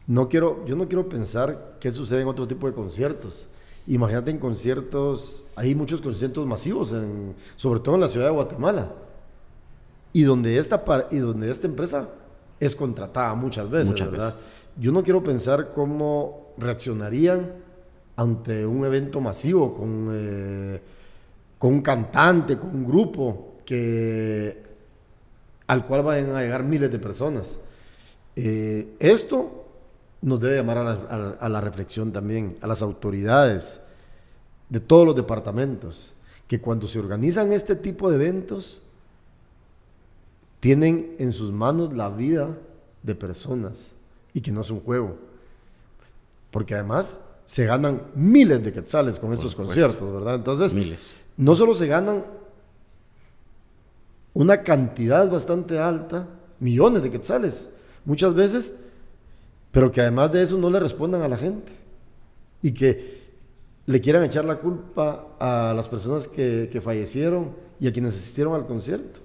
No quiero, yo no quiero pensar qué sucede en otro tipo de conciertos. Imagínate en conciertos, hay muchos conciertos masivos, en, sobre todo en la ciudad de Guatemala, y donde esta, y donde esta empresa es contratada muchas veces, ¿verdad? Yo no quiero pensar cómo reaccionarían ante un evento masivo con, eh, con un cantante, con un grupo que, al cual van a llegar miles de personas. Eh, esto nos debe llamar a la, reflexión también, a las autoridades de todos los departamentos, que cuando se organizan este tipo de eventos, tienen en sus manos la vida de personas y que no es un juego. Porque además se ganan miles de quetzales con estos conciertos, ¿verdad? Entonces, no solo se ganan una cantidad bastante alta, millones de quetzales, muchas veces pero que además de eso no le respondan a la gente y que le quieran echar la culpa a las personas que, fallecieron y a quienes asistieron al concierto.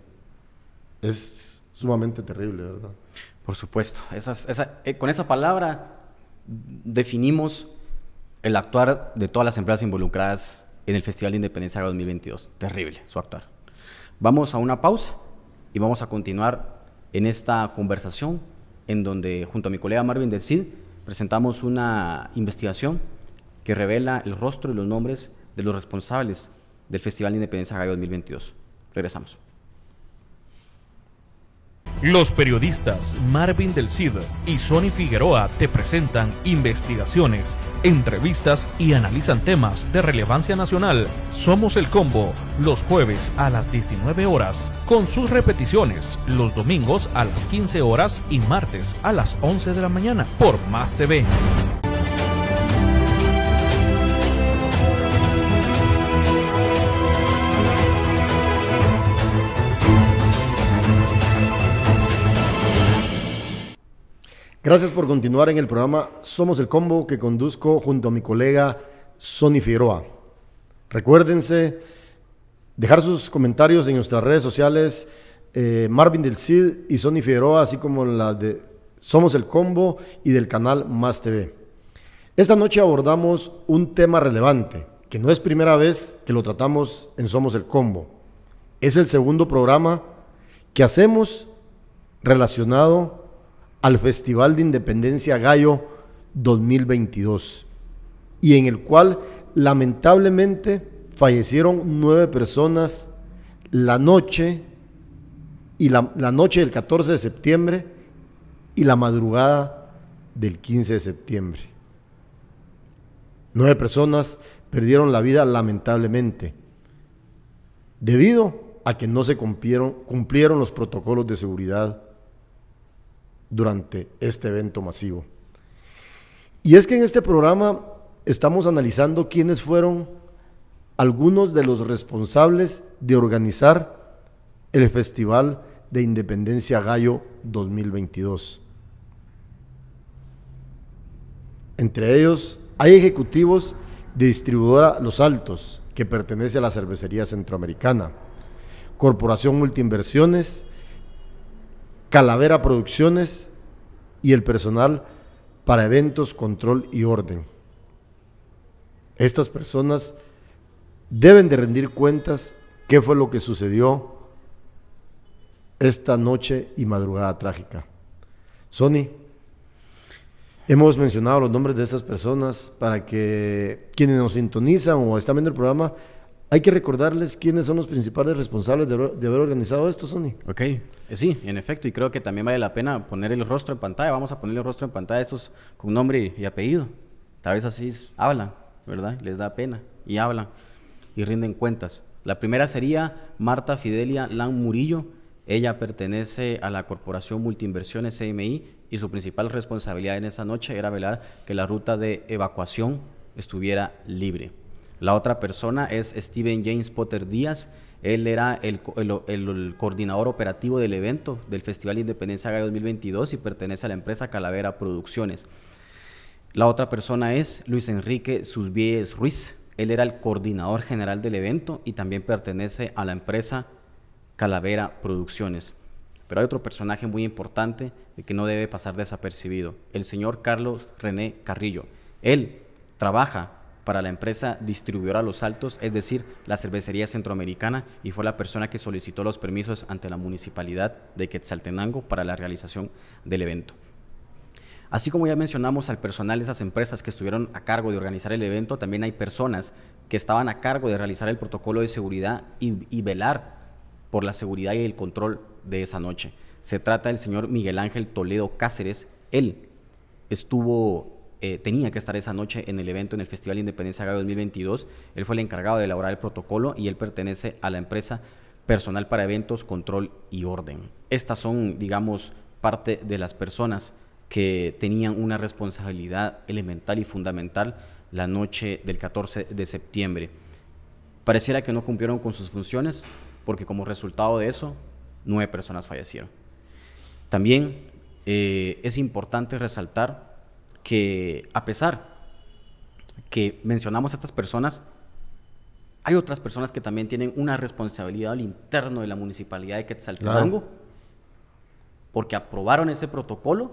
Es sumamente terrible, ¿verdad? Por supuesto, eh, con esa palabra definimos el actuar de todas las empresas involucradas en el Festival de Independencia 2022. Terrible su actuar. Vamos a una pausa y vamos a continuar en esta conversación en donde junto a mi colega Marvin del CID presentamos una investigación que revela el rostro y los nombres de los responsables del Festival de Independencia Gallo 2022. Regresamos. Los periodistas Marvin del Cid y Sonny Figueroa te presentan investigaciones, entrevistas y analizan temas de relevancia nacional. Somos el combo los jueves a las 19 horas, con sus repeticiones los domingos a las 15 horas y martes a las 11 de la mañana por Más TV. Gracias por continuar en el programa Somos el Combo que conduzco junto a mi colega Sonny Figueroa. Recuérdense dejar sus comentarios en nuestras redes sociales eh, Marvin del Cid y Sonny Figueroa, así como la de Somos el Combo y del canal Más TV. Esta noche abordamos un tema relevante, que no es primera vez que lo tratamos en Somos el Combo. Es el segundo programa que hacemos relacionado al Festival de Independencia Gallo 2022 y en el cual lamentablemente fallecieron nueve personas la noche y la, noche del 14 de septiembre y la madrugada del 15 de septiembre. Nueve personas perdieron la vida lamentablemente debido a que no se cumplieron los protocolos de seguridad durante este evento masivo. Y es que en este programa estamos analizando quiénes fueron algunos de los responsables de organizar el Festival de Independencia Gallo 2022. Entre ellos hay ejecutivos de distribuidora Los Altos, que pertenece a la Cervecería Centroamericana, Corporación Multiinversiones, Calavera Producciones y el personal para eventos, control y orden. Estas personas deben de rendir cuentas qué fue lo que sucedió esta noche y madrugada trágica. Sony, hemos mencionado los nombres de estas personas para que quienes nos sintonizan o están viendo el programa hay que recordarles quiénes son los principales responsables de, haber organizado esto, Sony. Ok, eh, sí, en efecto, y creo que también vale la pena poner el rostro en pantalla. Vamos a poner el rostro en pantalla a estos con nombre y apellido. Tal vez así hablan, ¿verdad? Les da pena y hablan y rinden cuentas. La primera sería Marta Fidelia Lan Murillo. Ella pertenece a la Corporación Multiinversiones CMI y su principal responsabilidad en esa noche era velar que la ruta de evacuación estuviera libre. La otra persona es Steven James Potter Díaz. Él era el, coordinador operativo del evento del Festival Independencia Gay 2022 y pertenece a la empresa Calavera Producciones. La otra persona es Luis Enrique Susbíes Ruiz. Él era el coordinador general del evento y también pertenece a la empresa Calavera Producciones. Pero hay otro personaje muy importante que no debe pasar desapercibido, el señor Carlos René Carrillo. Él trabaja para la empresa distribuidora Los Altos, es decir, la cervecería centroamericana, y fue la persona que solicitó los permisos ante la municipalidad de Quetzaltenango para la realización del evento. Así como ya mencionamos al personal de esas empresas que estuvieron a cargo de organizar el evento, también hay personas que estaban a cargo de realizar el protocolo de seguridad y, y velar por la seguridad y el control de esa noche. Se trata del señor Miguel Ángel Toledo Cáceres. Él estuvo eh, tenía que estar esa noche en el evento, en el Festival Independencia Gallo 2022. Él fue el encargado de elaborar el protocolo y él pertenece a la empresa Personal para Eventos, Control y Orden. Estas son, digamos, parte de las personas que tenían una responsabilidad elemental y fundamental la noche del 14 de septiembre. Pareciera que no cumplieron con sus funciones porque como resultado de eso, nueve personas fallecieron. También eh, es importante resaltar que a pesar que mencionamos a estas personas, hay otras personas que también tienen una responsabilidad al interno de la municipalidad de Quetzaltenango porque aprobaron ese protocolo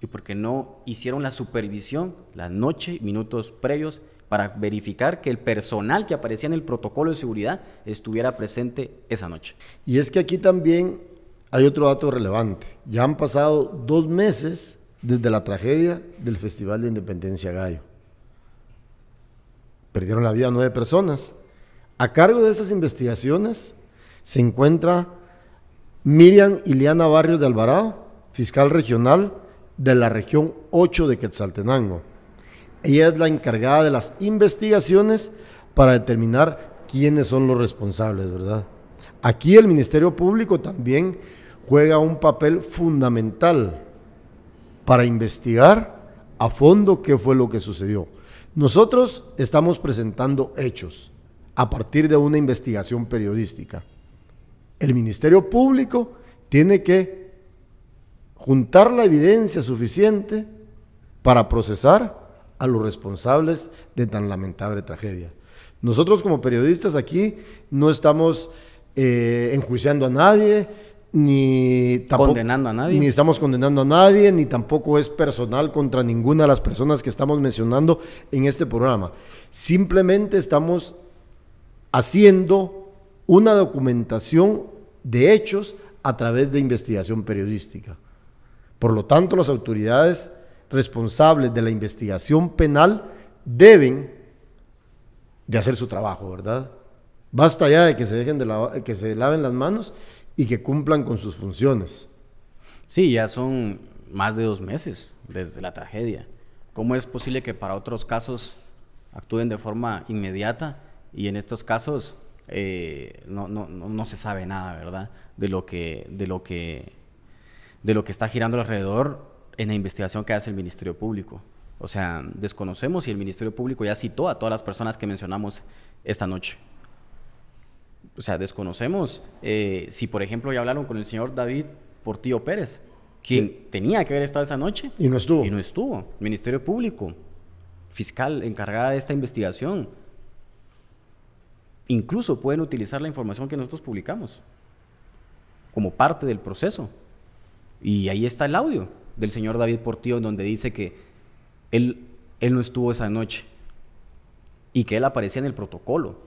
y porque no hicieron la supervisión la noche, minutos previos, para verificar que el personal que aparecía en el protocolo de seguridad estuviera presente esa noche. Y es que aquí también hay otro dato relevante. Ya han pasado dos meses desde la tragedia del Festival de Independencia Gallo. Perdieron la vida nueve personas. A cargo de esas investigaciones se encuentra Miriam Ileana Barrios de Alvarado, fiscal regional de la región 8 de Quetzaltenango. Ella es la encargada de las investigaciones para determinar quiénes son los responsables, ¿verdad? Aquí el Ministerio Público también juega un papel fundamental para investigar a fondo qué fue lo que sucedió. Nosotros estamos presentando hechos a partir de una investigación periodística. El Ministerio Público tiene que juntar la evidencia suficiente para procesar a los responsables de tan lamentable tragedia. Nosotros como periodistas aquí no estamos eh, enjuiciando a nadie, ni condenando a nadie. Ni estamos condenando a nadie, ni tampoco es personal contra ninguna de las personas que estamos mencionando en este programa. Simplemente estamos haciendo una documentación de hechos a través de investigación periodística. Por lo tanto, las autoridades responsables de la investigación penal deben de hacer su trabajo, ¿verdad? Basta ya de que se dejen de que se laven las manos y que cumplan con sus funciones. Sí, ya son más de dos meses desde la tragedia. ¿Cómo es posible que para otros casos actúen de forma inmediata y en estos casos eh, no, se sabe nada, ¿verdad? De lo, que, de, lo que, de lo que está girando alrededor en la investigación que hace el Ministerio Público. O sea, desconocemos y el Ministerio Público ya citó a todas las personas que mencionamos esta noche o sea, desconocemos eh, si, por ejemplo, ya hablaron con el señor David Portillo Pérez, quien tenía que haber estado esa noche. Y no estuvo. Y no estuvo. Ministerio Público, fiscal encargada de esta investigación. Incluso pueden utilizar la información que nosotros publicamos como parte del proceso. Y ahí está el audio del señor David Portillo, donde dice que él, él no estuvo esa noche y que él aparecía en el protocolo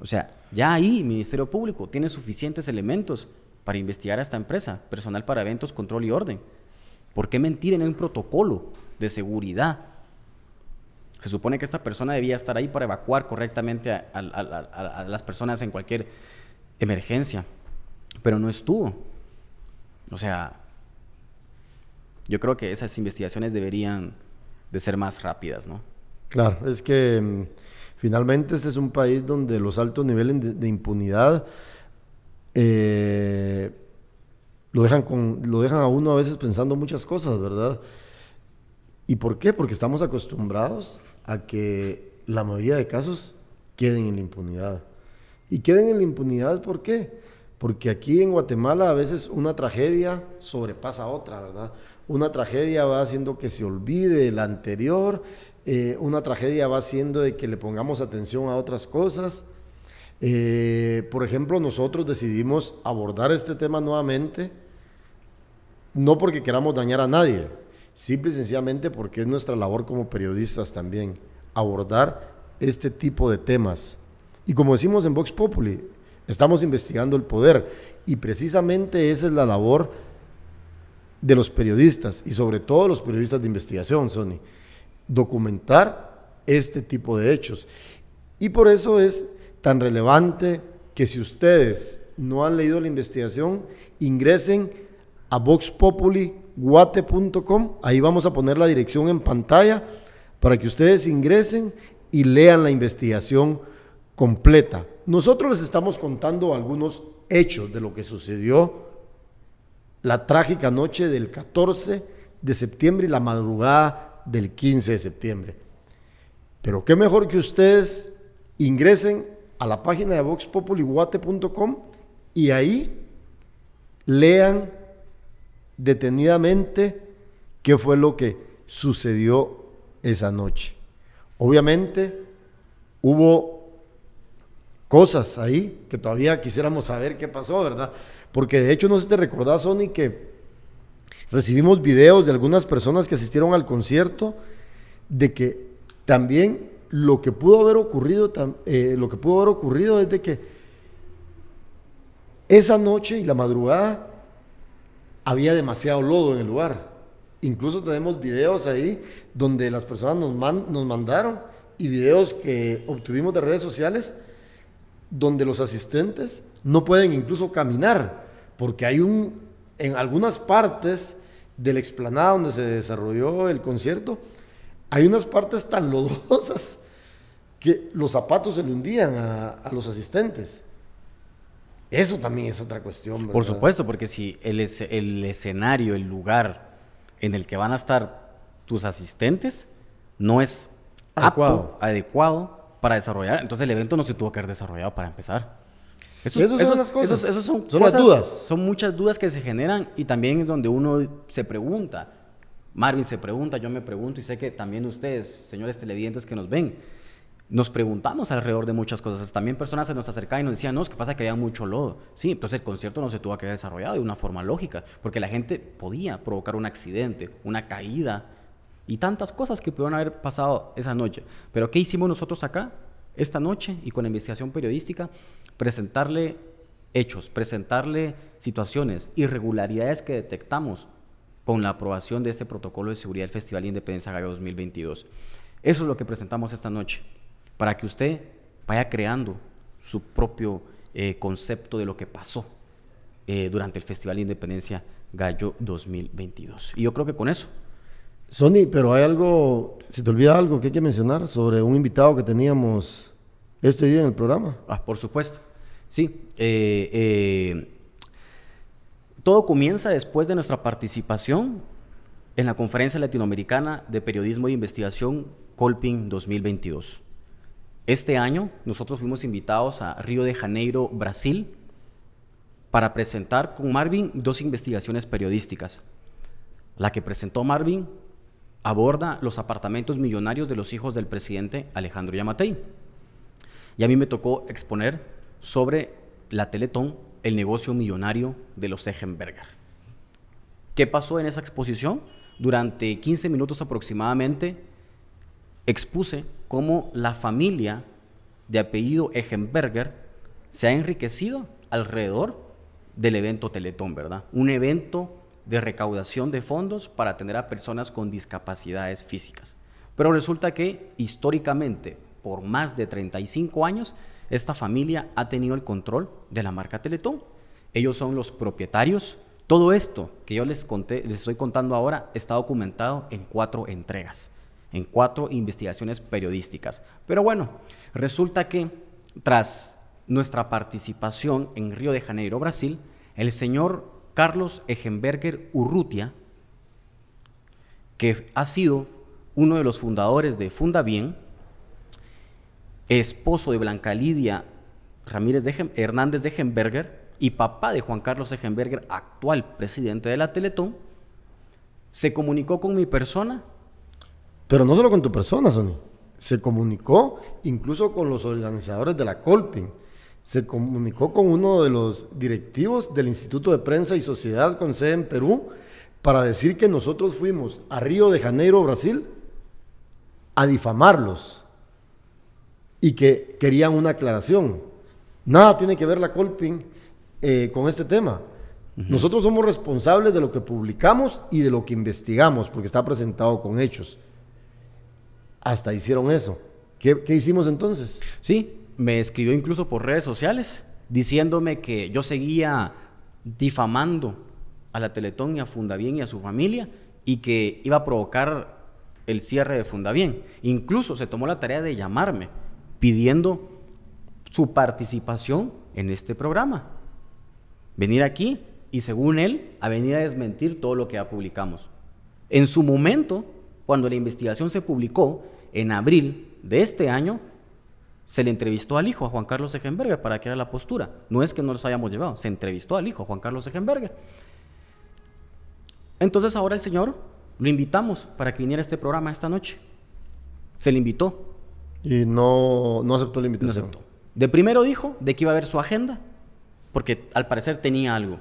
o sea, ya ahí Ministerio Público tiene suficientes elementos para investigar a esta empresa, personal para eventos, control y orden. ¿Por qué mentir en un protocolo de seguridad? Se supone que esta persona debía estar ahí para evacuar correctamente a, a las personas en cualquier emergencia, pero no estuvo. O sea, yo creo que esas investigaciones deberían de ser más rápidas, ¿no? Claro, es que mm, Finalmente, este es un país donde los altos niveles de, impunidad eh, lo, dejan con, lo dejan a uno a veces pensando muchas cosas, ¿verdad? ¿Y por qué? Porque estamos acostumbrados a que la mayoría de casos queden en la impunidad. ¿Y queden en la impunidad por qué? Porque aquí en Guatemala a veces una tragedia sobrepasa a otra, ¿verdad? Una tragedia va haciendo que se olvide la anterior eh, una tragedia va siendo de que le pongamos atención a otras cosas. Eh, por ejemplo, nosotros decidimos abordar este tema nuevamente, no porque queramos dañar a nadie, simple y sencillamente porque es nuestra labor como periodistas también, abordar este tipo de temas. Y como decimos en Vox Populi, estamos investigando el poder y precisamente esa es la labor de los periodistas y sobre todo los periodistas de investigación, Sony documentar este tipo de hechos. Y por eso es tan relevante que si ustedes no han leído la investigación, ingresen a voxpopuliguate.com, Ahí vamos a poner la dirección en pantalla para que ustedes ingresen y lean la investigación completa. Nosotros les estamos contando algunos hechos de lo que sucedió la trágica noche del 14 de septiembre y la madrugada del 15 de septiembre. Pero qué mejor que ustedes ingresen a la página de voxpopulihuate.com y ahí lean detenidamente qué fue lo que sucedió esa noche. Obviamente hubo cosas ahí que todavía quisiéramos saber qué pasó, ¿verdad? Porque de hecho no sé si te recordás, Sony, que Recibimos videos de algunas personas que asistieron al concierto de que también lo que pudo haber ocurrido, eh, lo que pudo haber ocurrido es de que esa noche y la madrugada había demasiado lodo en el lugar. Incluso tenemos videos ahí donde las personas nos, nos mandaron y videos que obtuvimos de redes sociales donde los asistentes no pueden incluso caminar porque hay un en algunas partes del la explanada donde se desarrolló el concierto, hay unas partes tan lodosas que los zapatos se le hundían a, los asistentes. Eso también es otra cuestión. ¿verdad? Por supuesto, porque si el, escenario, el lugar en el que van a estar tus asistentes no es adecuado, adecuado para desarrollar, entonces el evento no se tuvo que haber desarrollado para empezar. Esas son las cosas. son, dudas. Son muchas dudas que se generan y también es donde uno se pregunta. Marvin se pregunta, yo me pregunto y sé que también ustedes, señores televidentes que nos ven, nos preguntamos alrededor de muchas cosas. También personas se nos acercaban y nos decían, no, es que pasa que había mucho lodo. Sí, entonces el concierto no se tuvo que desarrollar de una forma lógica, porque la gente podía provocar un accidente, una caída y tantas cosas que pudieron haber pasado esa noche. Pero ¿qué hicimos nosotros acá? esta noche y con investigación periodística presentarle hechos, presentarle situaciones, irregularidades que detectamos con la aprobación de este protocolo de seguridad del Festival de Independencia Gallo 2022. Eso es lo que presentamos esta noche, para que usted vaya creando su propio eh, concepto de lo que pasó eh, durante el Festival de Independencia Gallo 2022. Y yo creo que con eso Sony, pero hay algo, si te olvida algo que hay que mencionar sobre un invitado que teníamos este día en el programa. Ah, por supuesto. Sí. Eh, eh, todo comienza después de nuestra participación en la Conferencia Latinoamericana de Periodismo e Investigación Colping 2022. Este año nosotros fuimos invitados a Río de Janeiro, Brasil, para presentar con Marvin dos investigaciones periodísticas. La que presentó Marvin aborda los apartamentos millonarios de los hijos del presidente Alejandro Yamatei. Y a mí me tocó exponer sobre la Teletón, el negocio millonario de los Egenberger. ¿Qué pasó en esa exposición? Durante 15 minutos aproximadamente expuse cómo la familia de apellido Egenberger se ha enriquecido alrededor del evento Teletón, ¿verdad? Un evento de recaudación de fondos para atender a personas con discapacidades físicas. Pero resulta que históricamente, por más de 35 años, esta familia ha tenido el control de la marca Teletón. Ellos son los propietarios. Todo esto que yo les conté, les estoy contando ahora, está documentado en cuatro entregas, en cuatro investigaciones periodísticas. Pero bueno, resulta que tras nuestra participación en Río de Janeiro, Brasil, el señor Carlos Egenberger Urrutia, que ha sido uno de los fundadores de Funda Bien, esposo de Blanca Lidia Ramírez de Hernández de Egenberger y papá de Juan Carlos Egenberger, actual presidente de la Teletón, se comunicó con mi persona. Pero no solo con tu persona, Sony. Se comunicó incluso con los organizadores de la Colping se comunicó con uno de los directivos del Instituto de Prensa y Sociedad con sede en Perú para decir que nosotros fuimos a Río de Janeiro, Brasil, a difamarlos y que querían una aclaración. Nada tiene que ver la Colping eh, con este tema. Nosotros somos responsables de lo que publicamos y de lo que investigamos, porque está presentado con hechos. Hasta hicieron eso. qué hicimos entonces? Sí, me escribió incluso por redes sociales diciéndome que yo seguía difamando a la Teletón y a Fundavien y a su familia y que iba a provocar el cierre de Fundavien. Incluso se tomó la tarea de llamarme pidiendo su participación en este programa. Venir aquí y según él, a venir a desmentir todo lo que ya publicamos. En su momento, cuando la investigación se publicó, en abril de este año, se le entrevistó al hijo, a Juan Carlos Egenberger, para que era la postura. No es que no los hayamos llevado, se entrevistó al hijo, Juan Carlos Egenberger. Entonces ahora el señor lo invitamos para que viniera a este programa esta noche. Se le invitó. Y no, no aceptó la invitación. aceptó. De primero dijo de que iba a ver su agenda, porque al parecer tenía algo.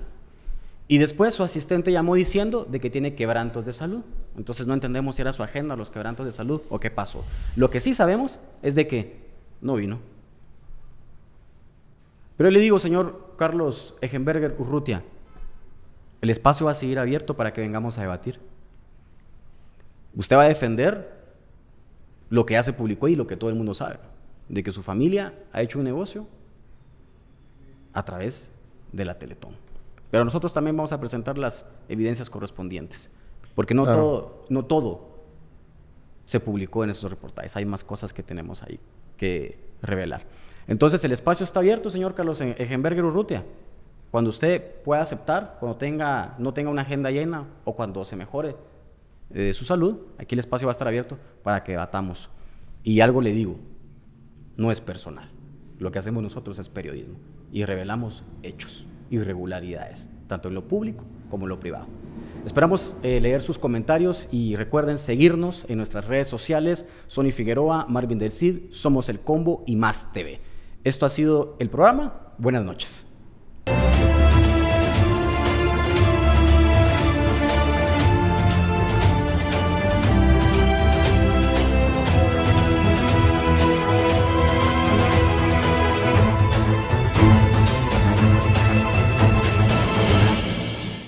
Y después su asistente llamó diciendo de que tiene quebrantos de salud. Entonces no entendemos si era su agenda, los quebrantos de salud o qué pasó. Lo que sí sabemos es de que no vino. Pero le digo, señor Carlos Egenberger Urrutia, el espacio va a seguir abierto para que vengamos a debatir. Usted va a defender lo que ya se publicó y lo que todo el mundo sabe, de que su familia ha hecho un negocio a través de la Teletón. Pero nosotros también vamos a presentar las evidencias correspondientes, porque no, todo, no todo se publicó en esos reportajes, hay más cosas que tenemos ahí que revelar. Entonces, el espacio está abierto, señor Carlos e- Egenberger Urrutia. Cuando usted pueda aceptar, cuando tenga, no tenga una agenda llena o cuando se mejore de eh, su salud, aquí el espacio va a estar abierto para que debatamos. Y algo le digo, no es personal. Lo que hacemos nosotros es periodismo y revelamos hechos, irregularidades, tanto en lo público como en lo privado. Esperamos eh, leer sus comentarios y recuerden seguirnos en nuestras redes sociales, Sony Figueroa, Marvin del Cid, Somos el Combo y Más TV. Esto ha sido el programa. Buenas noches.